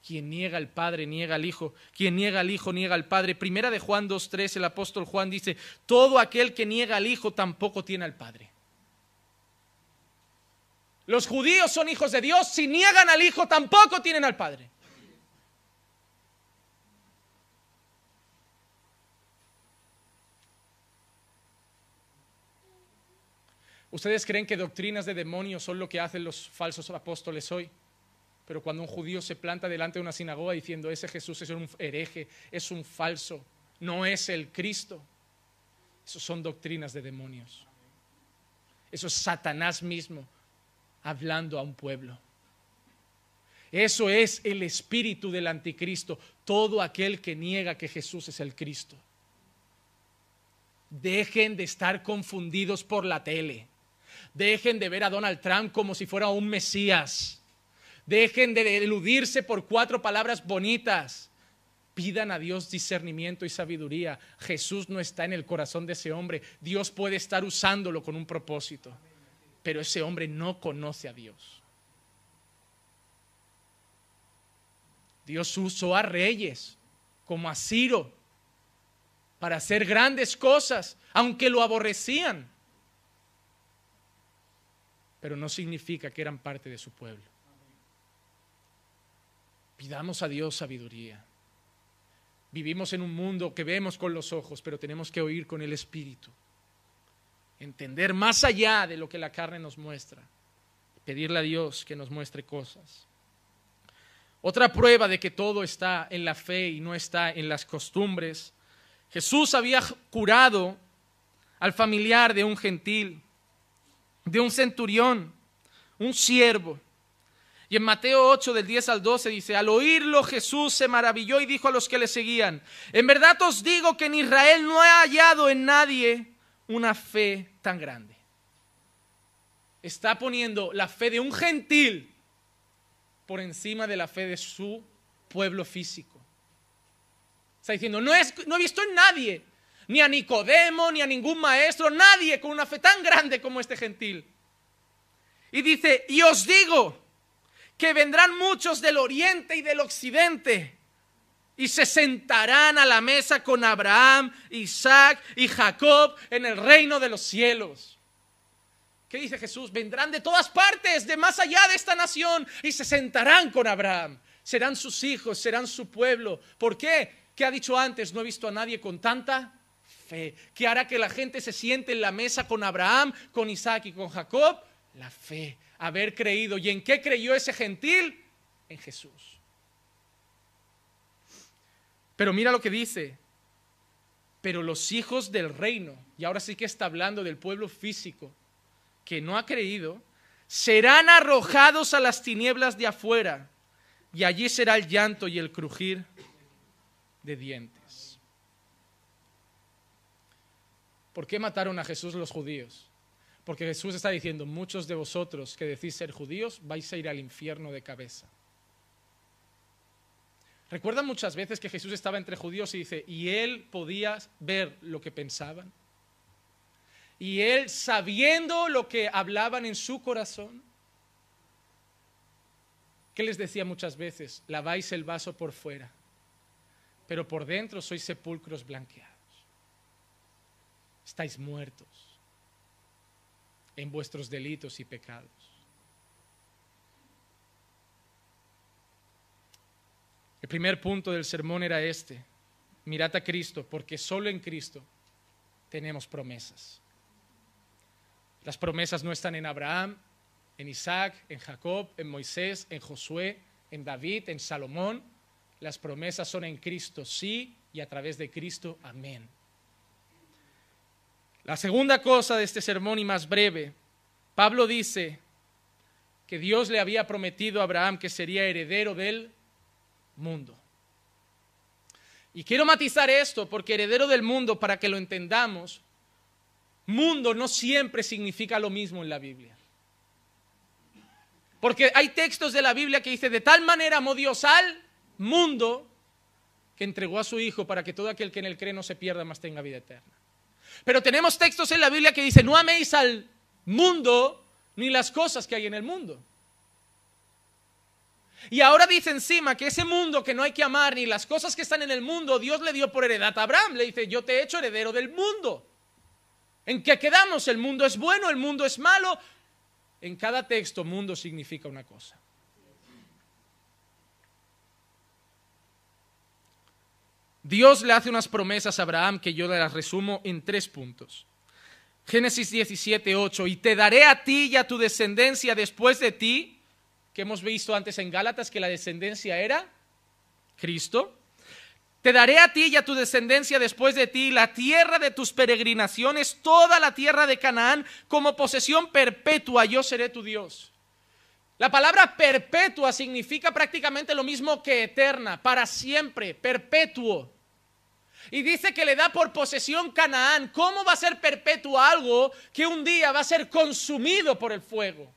Quien niega al Padre, niega al Hijo. Quien niega al Hijo, niega al Padre. Primera de Juan 2.3, el apóstol Juan dice, todo aquel que niega al Hijo tampoco tiene al Padre. Los judíos son hijos de Dios, si niegan al Hijo tampoco tienen al Padre. Ustedes creen que doctrinas de demonios son lo que hacen los falsos apóstoles hoy. Pero cuando un judío se planta delante de una sinagoga diciendo, ese Jesús es un hereje, es un falso, no es el Cristo, eso son doctrinas de demonios. Eso es Satanás mismo hablando a un pueblo. Eso es el espíritu del anticristo, todo aquel que niega que Jesús es el Cristo. Dejen de estar confundidos por la tele. Dejen de ver a Donald Trump como si fuera un Mesías. Dejen de eludirse por cuatro palabras bonitas. Pidan a Dios discernimiento y sabiduría. Jesús no está en el corazón de ese hombre. Dios puede estar usándolo con un propósito. Pero ese hombre no conoce a Dios. Dios usó a reyes como a Ciro para hacer grandes cosas, aunque lo aborrecían pero no significa que eran parte de su pueblo. Pidamos a Dios sabiduría. Vivimos en un mundo que vemos con los ojos, pero tenemos que oír con el Espíritu. Entender más allá de lo que la carne nos muestra. Pedirle a Dios que nos muestre cosas. Otra prueba de que todo está en la fe y no está en las costumbres. Jesús había curado al familiar de un gentil de un centurión, un siervo. Y en Mateo 8 del 10 al 12 dice, al oírlo Jesús se maravilló y dijo a los que le seguían, en verdad os digo que en Israel no he hallado en nadie una fe tan grande. Está poniendo la fe de un gentil por encima de la fe de su pueblo físico. Está diciendo, no, no he visto en nadie ni a Nicodemo, ni a ningún maestro, nadie con una fe tan grande como este gentil. Y dice, y os digo que vendrán muchos del oriente y del occidente y se sentarán a la mesa con Abraham, Isaac y Jacob en el reino de los cielos. ¿Qué dice Jesús? Vendrán de todas partes, de más allá de esta nación, y se sentarán con Abraham. Serán sus hijos, serán su pueblo. ¿Por qué? ¿Qué ha dicho antes? No he visto a nadie con tanta fe. que hará que la gente se siente en la mesa con Abraham, con Isaac y con Jacob? La fe, haber creído. ¿Y en qué creyó ese gentil? En Jesús. Pero mira lo que dice. Pero los hijos del reino, y ahora sí que está hablando del pueblo físico que no ha creído, serán arrojados a las tinieblas de afuera, y allí será el llanto y el crujir de dientes. ¿Por qué mataron a Jesús los judíos? Porque Jesús está diciendo, muchos de vosotros que decís ser judíos vais a ir al infierno de cabeza. ¿Recuerdan muchas veces que Jesús estaba entre judíos y dice, y él podía ver lo que pensaban? Y él sabiendo lo que hablaban en su corazón. ¿Qué les decía muchas veces? Laváis el vaso por fuera, pero por dentro sois sepulcros blanqueados estáis muertos en vuestros delitos y pecados. El primer punto del sermón era este, mirad a Cristo, porque solo en Cristo tenemos promesas. Las promesas no están en Abraham, en Isaac, en Jacob, en Moisés, en Josué, en David, en Salomón. Las promesas son en Cristo, sí, y a través de Cristo, amén. La segunda cosa de este sermón y más breve, Pablo dice que Dios le había prometido a Abraham que sería heredero del mundo. Y quiero matizar esto porque heredero del mundo, para que lo entendamos, mundo no siempre significa lo mismo en la Biblia. Porque hay textos de la Biblia que dice, de tal manera amó Dios al mundo que entregó a su Hijo para que todo aquel que en él cree no se pierda, más tenga vida eterna. Pero tenemos textos en la Biblia que dice, no améis al mundo ni las cosas que hay en el mundo. Y ahora dice encima que ese mundo que no hay que amar ni las cosas que están en el mundo, Dios le dio por heredad a Abraham. Le dice, yo te he hecho heredero del mundo. ¿En qué quedamos? ¿El mundo es bueno? ¿El mundo es malo? En cada texto mundo significa una cosa. Dios le hace unas promesas a Abraham que yo las resumo en tres puntos. Génesis 17, 8, y te daré a ti y a tu descendencia después de ti, que hemos visto antes en Gálatas que la descendencia era Cristo. Te daré a ti y a tu descendencia después de ti la tierra de tus peregrinaciones, toda la tierra de Canaán, como posesión perpetua, yo seré tu Dios. La palabra perpetua significa prácticamente lo mismo que eterna, para siempre, perpetuo y dice que le da por posesión Canaán, ¿cómo va a ser perpetuo algo que un día va a ser consumido por el fuego?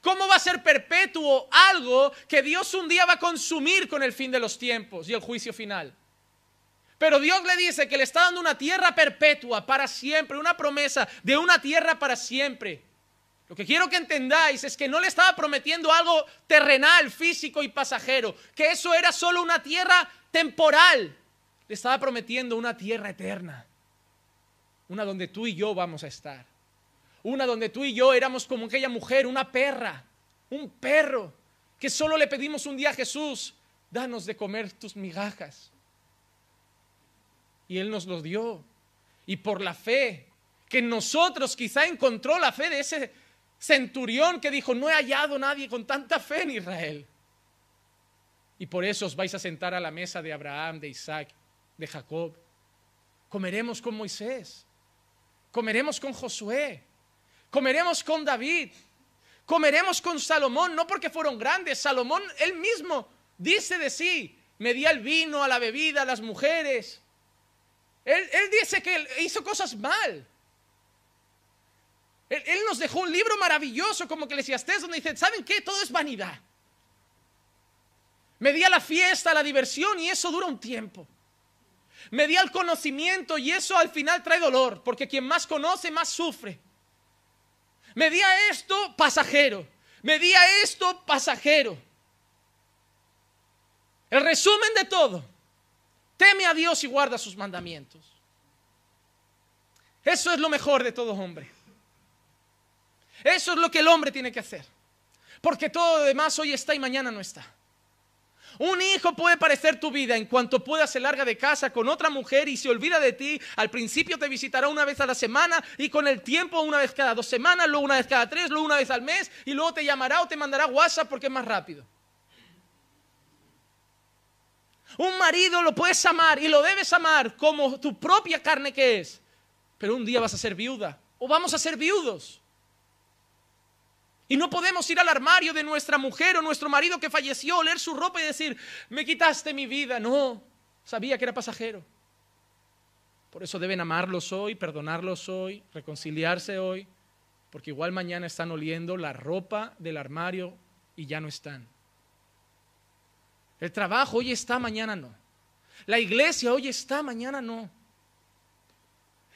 ¿Cómo va a ser perpetuo algo que Dios un día va a consumir con el fin de los tiempos y el juicio final? Pero Dios le dice que le está dando una tierra perpetua para siempre, una promesa de una tierra para siempre. Lo que quiero que entendáis es que no le estaba prometiendo algo terrenal, físico y pasajero, que eso era solo una tierra temporal, estaba prometiendo una tierra eterna, una donde tú y yo vamos a estar, una donde tú y yo éramos como aquella mujer, una perra, un perro, que solo le pedimos un día a Jesús, danos de comer tus migajas. Y Él nos lo dio. Y por la fe, que nosotros quizá encontró la fe de ese centurión que dijo, no he hallado nadie con tanta fe en Israel. Y por eso os vais a sentar a la mesa de Abraham, de Isaac de Jacob. Comeremos con Moisés. Comeremos con Josué. Comeremos con David. Comeremos con Salomón, no porque fueron grandes. Salomón él mismo dice de sí, medía el vino, a la bebida, a las mujeres. Él, dice que hizo cosas mal. Él, nos dejó un libro maravilloso como que donde dice, ¿saben qué? Todo es vanidad. Me a la fiesta, la diversión y eso dura un tiempo. Me di al conocimiento y eso al final trae dolor, porque quien más conoce más sufre. Me di a esto pasajero, me di a esto pasajero. El resumen de todo, teme a Dios y guarda sus mandamientos. Eso es lo mejor de todo hombre. Eso es lo que el hombre tiene que hacer. Porque todo lo demás hoy está y mañana no está. Un hijo puede parecer tu vida en cuanto pueda se larga de casa con otra mujer y se olvida de ti. Al principio te visitará una vez a la semana y con el tiempo una vez cada dos semanas, luego una vez cada tres, luego una vez al mes y luego te llamará o te mandará WhatsApp porque es más rápido. Un marido lo puedes amar y lo debes amar como tu propia carne que es. Pero un día vas a ser viuda o vamos a ser viudos. Y no podemos ir al armario de nuestra mujer o nuestro marido que falleció, oler su ropa y decir, me quitaste mi vida. No, sabía que era pasajero. Por eso deben amarlos hoy, perdonarlos hoy, reconciliarse hoy, porque igual mañana están oliendo la ropa del armario y ya no están. El trabajo hoy está, mañana no. La iglesia hoy está, mañana no.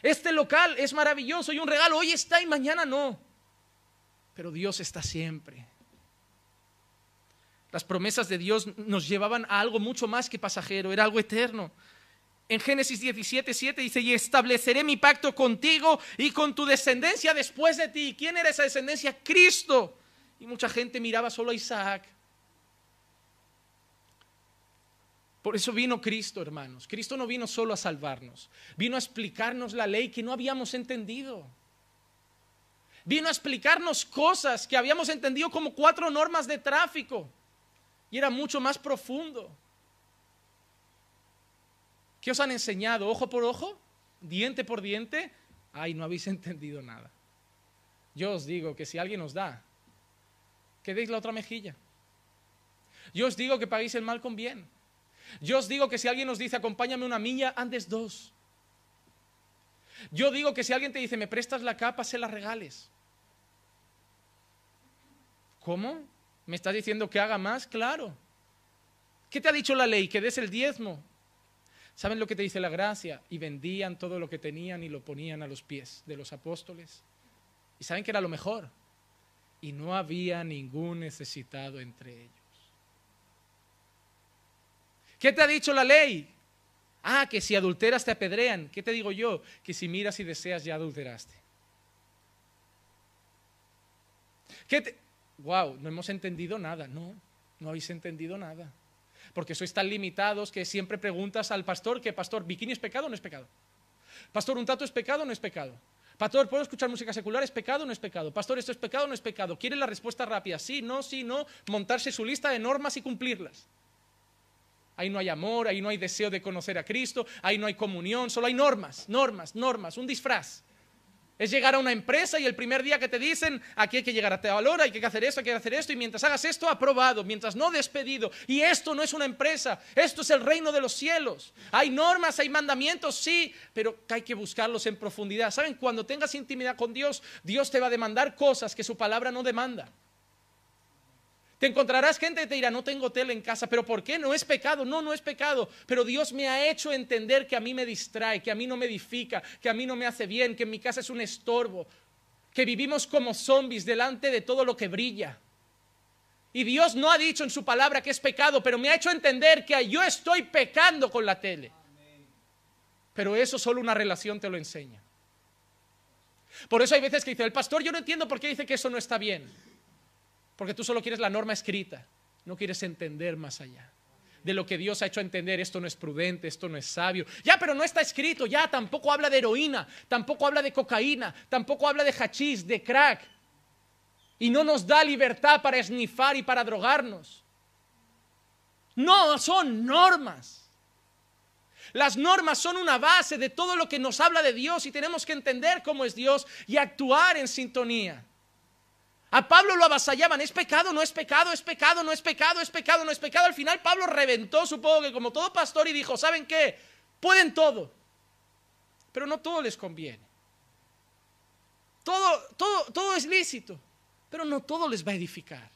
Este local es maravilloso y un regalo hoy está y mañana no pero Dios está siempre. Las promesas de Dios nos llevaban a algo mucho más que pasajero, era algo eterno. En Génesis 17, 7 dice, y estableceré mi pacto contigo y con tu descendencia después de ti. ¿Quién era esa descendencia? Cristo. Y mucha gente miraba solo a Isaac. Por eso vino Cristo, hermanos. Cristo no vino solo a salvarnos, vino a explicarnos la ley que no habíamos entendido vino a explicarnos cosas que habíamos entendido como cuatro normas de tráfico y era mucho más profundo. ¿Qué os han enseñado? ¿Ojo por ojo? ¿Diente por diente? Ay, no habéis entendido nada. Yo os digo que si alguien os da, que deis la otra mejilla. Yo os digo que paguéis el mal con bien. Yo os digo que si alguien os dice acompáñame una milla, andes dos. Yo digo que si alguien te dice me prestas la capa, se la regales. ¿Cómo? ¿Me estás diciendo que haga más? Claro. ¿Qué te ha dicho la ley? Que des el diezmo. ¿Saben lo que te dice la gracia? Y vendían todo lo que tenían y lo ponían a los pies de los apóstoles. Y saben que era lo mejor. Y no había ningún necesitado entre ellos. ¿Qué te ha dicho la ley? Ah, que si adulteras te apedrean. ¿Qué te digo yo? Que si miras y deseas ya adulteraste. ¿Qué te, wow, no hemos entendido nada. No, no habéis entendido nada. Porque sois tan limitados que siempre preguntas al pastor que, pastor, ¿bikini es pecado o no es pecado? Pastor, ¿un tato es pecado o no es pecado? Pastor, ¿puedo escuchar música secular? ¿Es pecado o no es pecado? Pastor, ¿esto es pecado o no es pecado? Quiere la respuesta rápida. Sí, no, sí, no. Montarse su lista de normas y cumplirlas. Ahí no hay amor, ahí no hay deseo de conocer a Cristo, ahí no hay comunión, solo hay normas, normas, normas, un disfraz. Es llegar a una empresa y el primer día que te dicen, aquí hay que llegar a te hay que hacer esto, hay que hacer esto, y mientras hagas esto, aprobado, mientras no despedido. Y esto no es una empresa, esto es el reino de los cielos. Hay normas, hay mandamientos, sí, pero hay que buscarlos en profundidad. ¿Saben? Cuando tengas intimidad con Dios, Dios te va a demandar cosas que su palabra no demanda. Te encontrarás gente que te dirá, no tengo tele en casa, pero ¿por qué? No es pecado, no, no es pecado. Pero Dios me ha hecho entender que a mí me distrae, que a mí no me edifica, que a mí no me hace bien, que en mi casa es un estorbo, que vivimos como zombies delante de todo lo que brilla. Y Dios no ha dicho en su palabra que es pecado, pero me ha hecho entender que yo estoy pecando con la tele. Pero eso solo una relación te lo enseña. Por eso hay veces que dice, el pastor, yo no entiendo por qué dice que eso no está bien. Porque tú solo quieres la norma escrita, no quieres entender más allá de lo que Dios ha hecho entender, esto no es prudente, esto no es sabio. Ya, pero no está escrito, ya, tampoco habla de heroína, tampoco habla de cocaína, tampoco habla de hachís, de crack. Y no nos da libertad para esnifar y para drogarnos. No, son normas. Las normas son una base de todo lo que nos habla de Dios y tenemos que entender cómo es Dios y actuar en sintonía. A Pablo lo avasallaban, es pecado, no es pecado, es pecado, no es pecado, es pecado, no es pecado. Al final Pablo reventó, supongo que como todo pastor, y dijo, ¿saben qué? Pueden todo, pero no todo les conviene. Todo, todo, todo es lícito, pero no todo les va a edificar.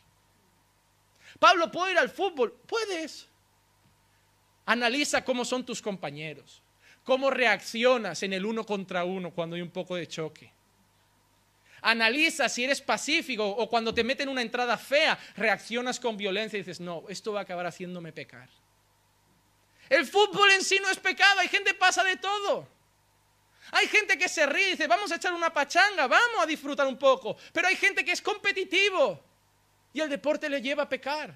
Pablo, ¿puedo ir al fútbol? Puedes. Analiza cómo son tus compañeros, cómo reaccionas en el uno contra uno cuando hay un poco de choque. Analiza si eres pacífico o cuando te meten una entrada fea, reaccionas con violencia y dices, no, esto va a acabar haciéndome pecar. El fútbol en sí no es pecado, hay gente pasa de todo. Hay gente que se ríe y dice, vamos a echar una pachanga, vamos a disfrutar un poco. Pero hay gente que es competitivo y el deporte le lleva a pecar.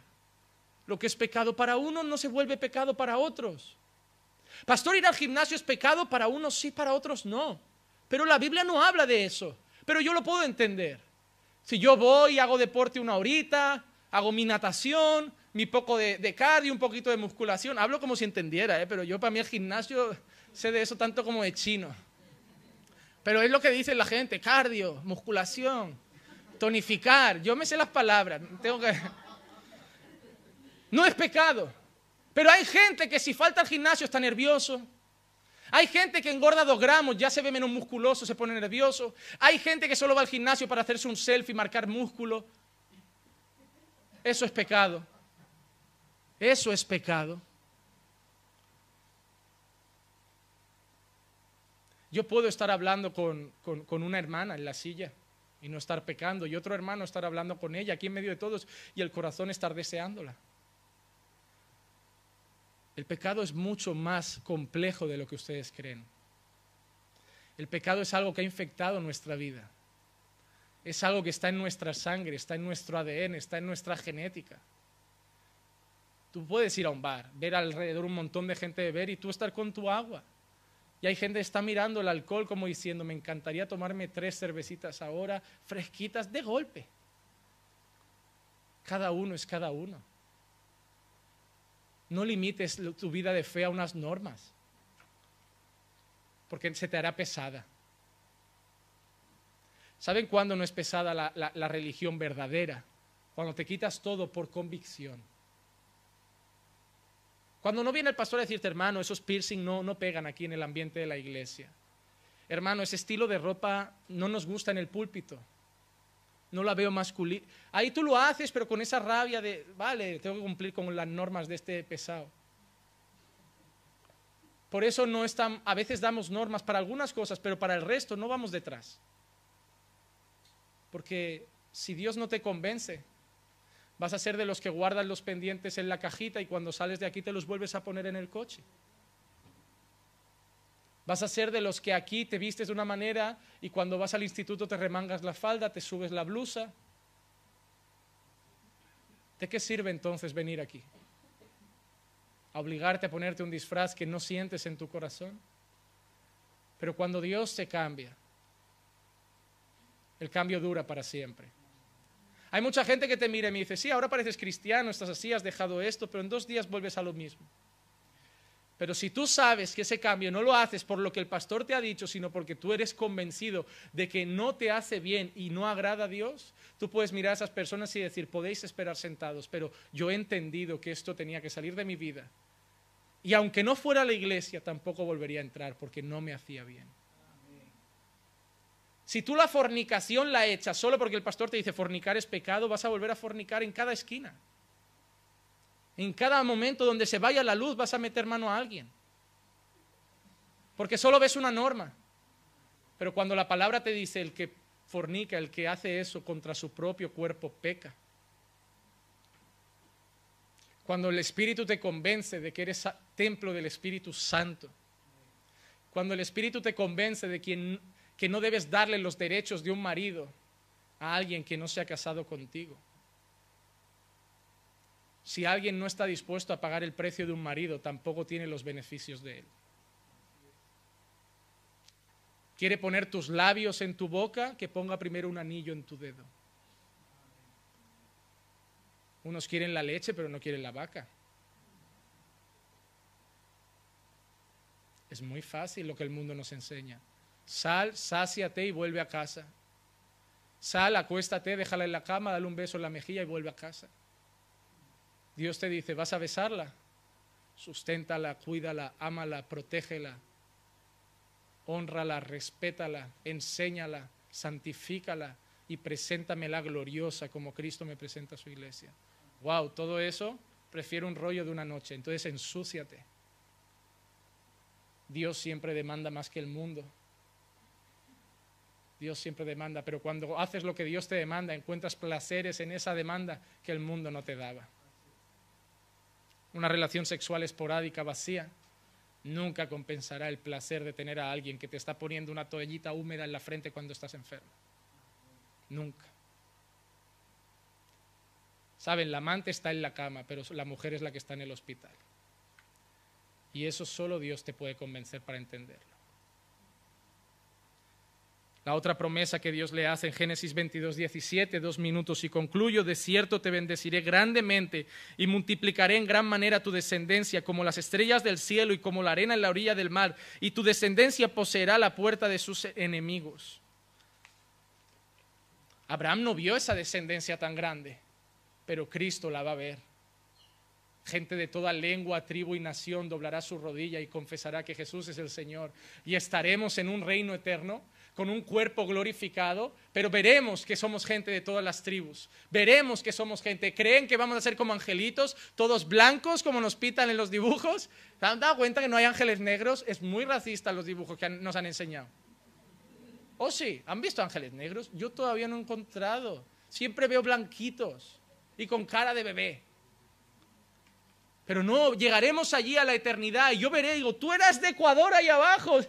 Lo que es pecado para uno no se vuelve pecado para otros. Pastor, ir al gimnasio es pecado para unos sí, para otros no. Pero la Biblia no habla de eso. Pero yo lo puedo entender. Si yo voy, hago deporte una horita, hago mi natación, mi poco de, cardio, un poquito de musculación. Hablo como si entendiera, ¿eh? pero yo para mí el gimnasio sé de eso tanto como de chino. Pero es lo que dice la gente, cardio, musculación, tonificar. Yo me sé las palabras, tengo que... No es pecado. Pero hay gente que si falta al gimnasio está nervioso, hay gente que engorda dos gramos, ya se ve menos musculoso, se pone nervioso. Hay gente que solo va al gimnasio para hacerse un selfie, marcar músculo. Eso es pecado. Eso es pecado. Yo puedo estar hablando con, con una hermana en la silla y no estar pecando, y otro hermano estar hablando con ella aquí en medio de todos y el corazón estar deseándola. El pecado es mucho más complejo de lo que ustedes creen. El pecado es algo que ha infectado nuestra vida. Es algo que está en nuestra sangre, está en nuestro ADN, está en nuestra genética. Tú puedes ir a un bar, ver alrededor un montón de gente beber y tú estar con tu agua. Y hay gente que está mirando el alcohol como diciendo, me encantaría tomarme tres cervecitas ahora, fresquitas, de golpe. Cada uno es cada uno. No limites tu vida de fe a unas normas, porque se te hará pesada. ¿Saben cuándo no es pesada la, religión verdadera? Cuando te quitas todo por convicción. Cuando no viene el pastor a decirte, hermano, esos piercing no, no pegan aquí en el ambiente de la iglesia. Hermano, ese estilo de ropa no nos gusta en el púlpito no la veo masculina. Ahí tú lo haces, pero con esa rabia de, vale, tengo que cumplir con las normas de este pesado. Por eso no están, a veces damos normas para algunas cosas, pero para el resto no vamos detrás. Porque si Dios no te convence, vas a ser de los que guardan los pendientes en la cajita y cuando sales de aquí te los vuelves a poner en el coche. Vas a ser de los que aquí te vistes de una manera y cuando vas al instituto te remangas la falda, te subes la blusa. ¿De qué sirve entonces venir aquí? ¿A obligarte a ponerte un disfraz que no sientes en tu corazón? Pero cuando Dios se cambia, el cambio dura para siempre. Hay mucha gente que te mira y me dice, sí, ahora pareces cristiano, estás así, has dejado esto, pero en dos días vuelves a lo mismo. Pero si tú sabes que ese cambio no lo haces por lo que el pastor te ha dicho, sino porque tú eres convencido de que no te hace bien y no agrada a Dios, tú puedes mirar a esas personas y decir, podéis esperar sentados, pero yo he entendido que esto tenía que salir de mi vida. Y aunque no fuera la iglesia, tampoco volvería a entrar porque no me hacía bien. Si tú la fornicación la echas solo porque el pastor te dice fornicar es pecado, vas a volver a fornicar en cada esquina. En cada momento donde se vaya la luz vas a meter mano a alguien. Porque solo ves una norma. Pero cuando la palabra te dice el que fornica, el que hace eso contra su propio cuerpo, peca. Cuando el Espíritu te convence de que eres templo del Espíritu Santo. Cuando el Espíritu te convence de que no debes darle los derechos de un marido a alguien que no se ha casado contigo. Si alguien no está dispuesto a pagar el precio de un marido, tampoco tiene los beneficios de él. ¿Quiere poner tus labios en tu boca? Que ponga primero un anillo en tu dedo. Unos quieren la leche, pero no quieren la vaca. Es muy fácil lo que el mundo nos enseña. Sal, sáciate y vuelve a casa. Sal, acuéstate, déjala en la cama, dale un beso en la mejilla y vuelve a casa. Dios te dice, vas a besarla, susténtala, cuídala, ámala, protégela, honrala, respétala, enséñala, santifícala y preséntamela gloriosa como Cristo me presenta a su iglesia. Wow, todo eso prefiero un rollo de una noche, entonces ensúciate. Dios siempre demanda más que el mundo. Dios siempre demanda, pero cuando haces lo que Dios te demanda, encuentras placeres en esa demanda que el mundo no te daba. Una relación sexual esporádica vacía nunca compensará el placer de tener a alguien que te está poniendo una toallita húmeda en la frente cuando estás enfermo. Nunca. Saben, la amante está en la cama, pero la mujer es la que está en el hospital. Y eso solo Dios te puede convencer para entenderlo. La otra promesa que Dios le hace en Génesis 22, 17, dos minutos y concluyo, de cierto te bendeciré grandemente y multiplicaré en gran manera tu descendencia como las estrellas del cielo y como la arena en la orilla del mar, y tu descendencia poseerá la puerta de sus enemigos. Abraham no vio esa descendencia tan grande, pero Cristo la va a ver. Gente de toda lengua, tribu y nación doblará su rodilla y confesará que Jesús es el Señor y estaremos en un reino eterno con un cuerpo glorificado, pero veremos que somos gente de todas las tribus, veremos que somos gente, creen que vamos a ser como angelitos, todos blancos como nos pitan en los dibujos, ¿se han dado cuenta que no hay ángeles negros? Es muy racista los dibujos que nos han enseñado. ¿O oh, sí? ¿Han visto ángeles negros? Yo todavía no he encontrado, siempre veo blanquitos y con cara de bebé. Pero no, llegaremos allí a la eternidad y yo veré, digo, tú eras de Ecuador ahí abajo.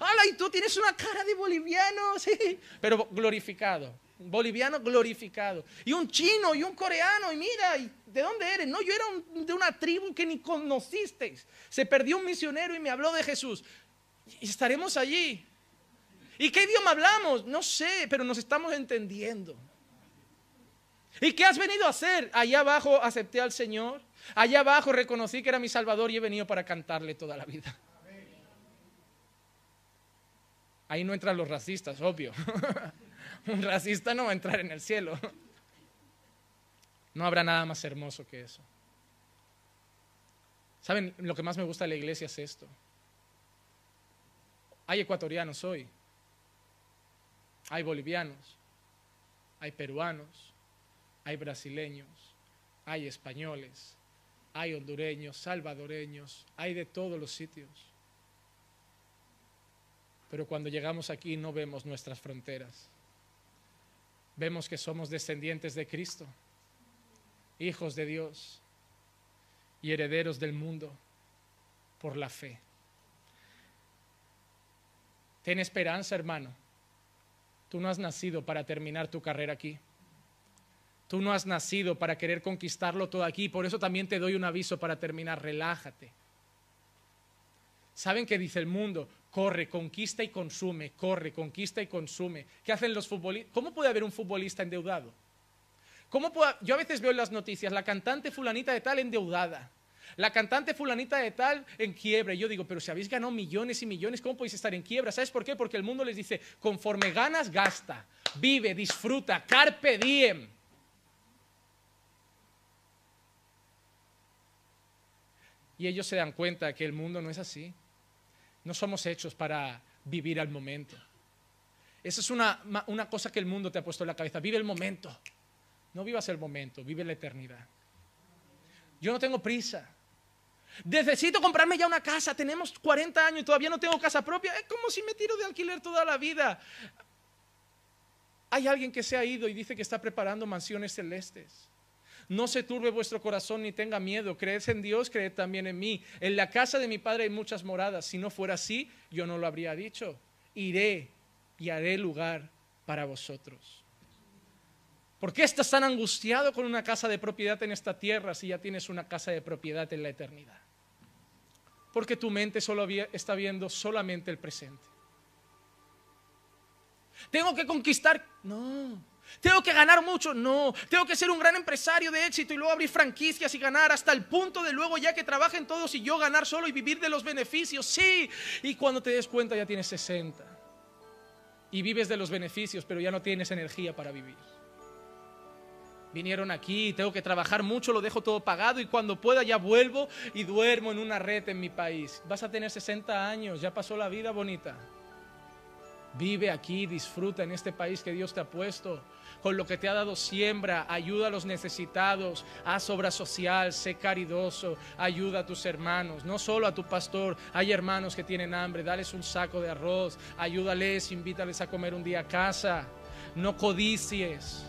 ¡Hala! Y tú tienes una cara de boliviano, sí, pero glorificado. Boliviano glorificado. Y un chino y un coreano, y mira, ¿de dónde eres? No, yo era de una tribu que ni conocisteis. Se perdió un misionero y me habló de Jesús. Y estaremos allí. ¿Y qué idioma hablamos? No sé, pero nos estamos entendiendo. ¿Y qué has venido a hacer? Allá abajo acepté al Señor. Allá abajo reconocí que era mi Salvador y he venido para cantarle toda la vida. Ahí no entran los racistas, obvio. Un racista no va a entrar en el cielo. No habrá nada más hermoso que eso. ¿Saben? Lo que más me gusta de la iglesia es esto. Hay ecuatorianos hoy, hay bolivianos, hay peruanos, hay brasileños, hay españoles, hay hondureños, salvadoreños, hay de todos los sitios. Pero cuando llegamos aquí no vemos nuestras fronteras. Vemos que somos descendientes de Cristo, hijos de Dios y herederos del mundo por la fe. Ten esperanza, hermano. Tú no has nacido para terminar tu carrera aquí. Tú no has nacido para querer conquistarlo todo aquí. Por eso también te doy un aviso para terminar. Relájate. ¿Saben qué dice el mundo? corre, conquista y consume, corre, conquista y consume. ¿Qué hacen los futbolistas? ¿Cómo puede haber un futbolista endeudado? Yo a veces veo en las noticias la cantante fulanita de tal endeudada, la cantante fulanita de tal en quiebra. Y yo digo, pero si habéis ganado millones y millones, ¿cómo podéis estar en quiebra? ¿Sabes por qué? Porque el mundo les dice, conforme ganas, gasta, vive, disfruta, carpe diem. Y ellos se dan cuenta que el mundo no es así. No somos hechos para vivir al momento. Esa es una, cosa que el mundo te ha puesto en la cabeza. Vive el momento. No vivas el momento, vive la eternidad. Yo no tengo prisa. Necesito comprarme ya una casa. Tenemos 40 años y todavía no tengo casa propia. Es como si me tiro de alquiler toda la vida. Hay alguien que se ha ido y dice que está preparando mansiones celestes. No se turbe vuestro corazón ni tenga miedo. Creed en Dios, creed también en mí. En la casa de mi Padre hay muchas moradas. Si no fuera así, yo no lo habría dicho. Iré y haré lugar para vosotros. ¿Por qué estás tan angustiado con una casa de propiedad en esta tierra si ya tienes una casa de propiedad en la eternidad? Porque tu mente solo está viendo solamente el presente. Tengo que conquistar. No, tengo que ganar mucho, no. Tengo que ser un gran empresario de éxito y luego abrir franquicias y ganar hasta el punto de luego ya que trabajen todos y yo ganar solo y vivir de los beneficios, sí. Y cuando te des cuenta ya tienes 60 y vives de los beneficios, pero ya no tienes energía para vivir. Vinieron aquí, tengo que trabajar mucho, lo dejo todo pagado y cuando pueda ya vuelvo y duermo en una red en mi país. Vas a tener 60 años, ya pasó la vida bonita. Vive aquí, disfruta en este país que Dios te ha puesto con lo que te ha dado siembra, ayuda a los necesitados, haz obra social, sé caridoso, ayuda a tus hermanos, no solo a tu pastor, hay hermanos que tienen hambre, dales un saco de arroz, ayúdales, invítales a comer un día a casa, no codicies.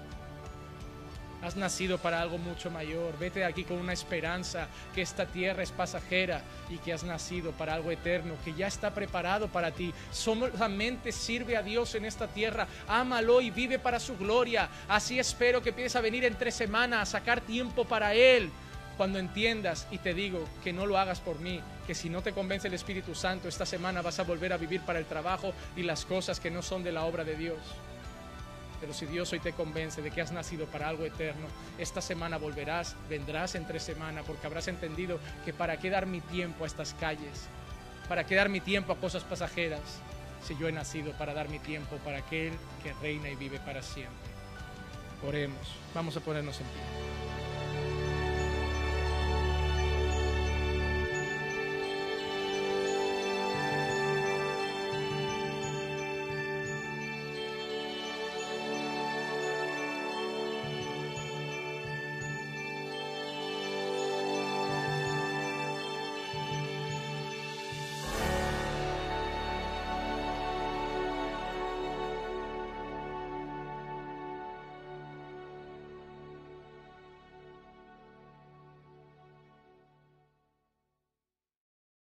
Has nacido para algo mucho mayor. Vete de aquí con una esperanza que esta tierra es pasajera y que has nacido para algo eterno, que ya está preparado para ti. Solamente sirve a Dios en esta tierra. Ámalo y vive para su gloria. Así espero que empieces a venir en tres semanas a sacar tiempo para Él. Cuando entiendas y te digo que no lo hagas por mí, que si no te convence el Espíritu Santo, esta semana vas a volver a vivir para el trabajo y las cosas que no son de la obra de Dios. Pero si Dios hoy te convence de que has nacido para algo eterno, esta semana volverás, vendrás entre semana, porque habrás entendido que para qué dar mi tiempo a estas calles, para qué dar mi tiempo a cosas pasajeras, si yo he nacido para dar mi tiempo para aquel que reina y vive para siempre. Oremos, vamos a ponernos en pie.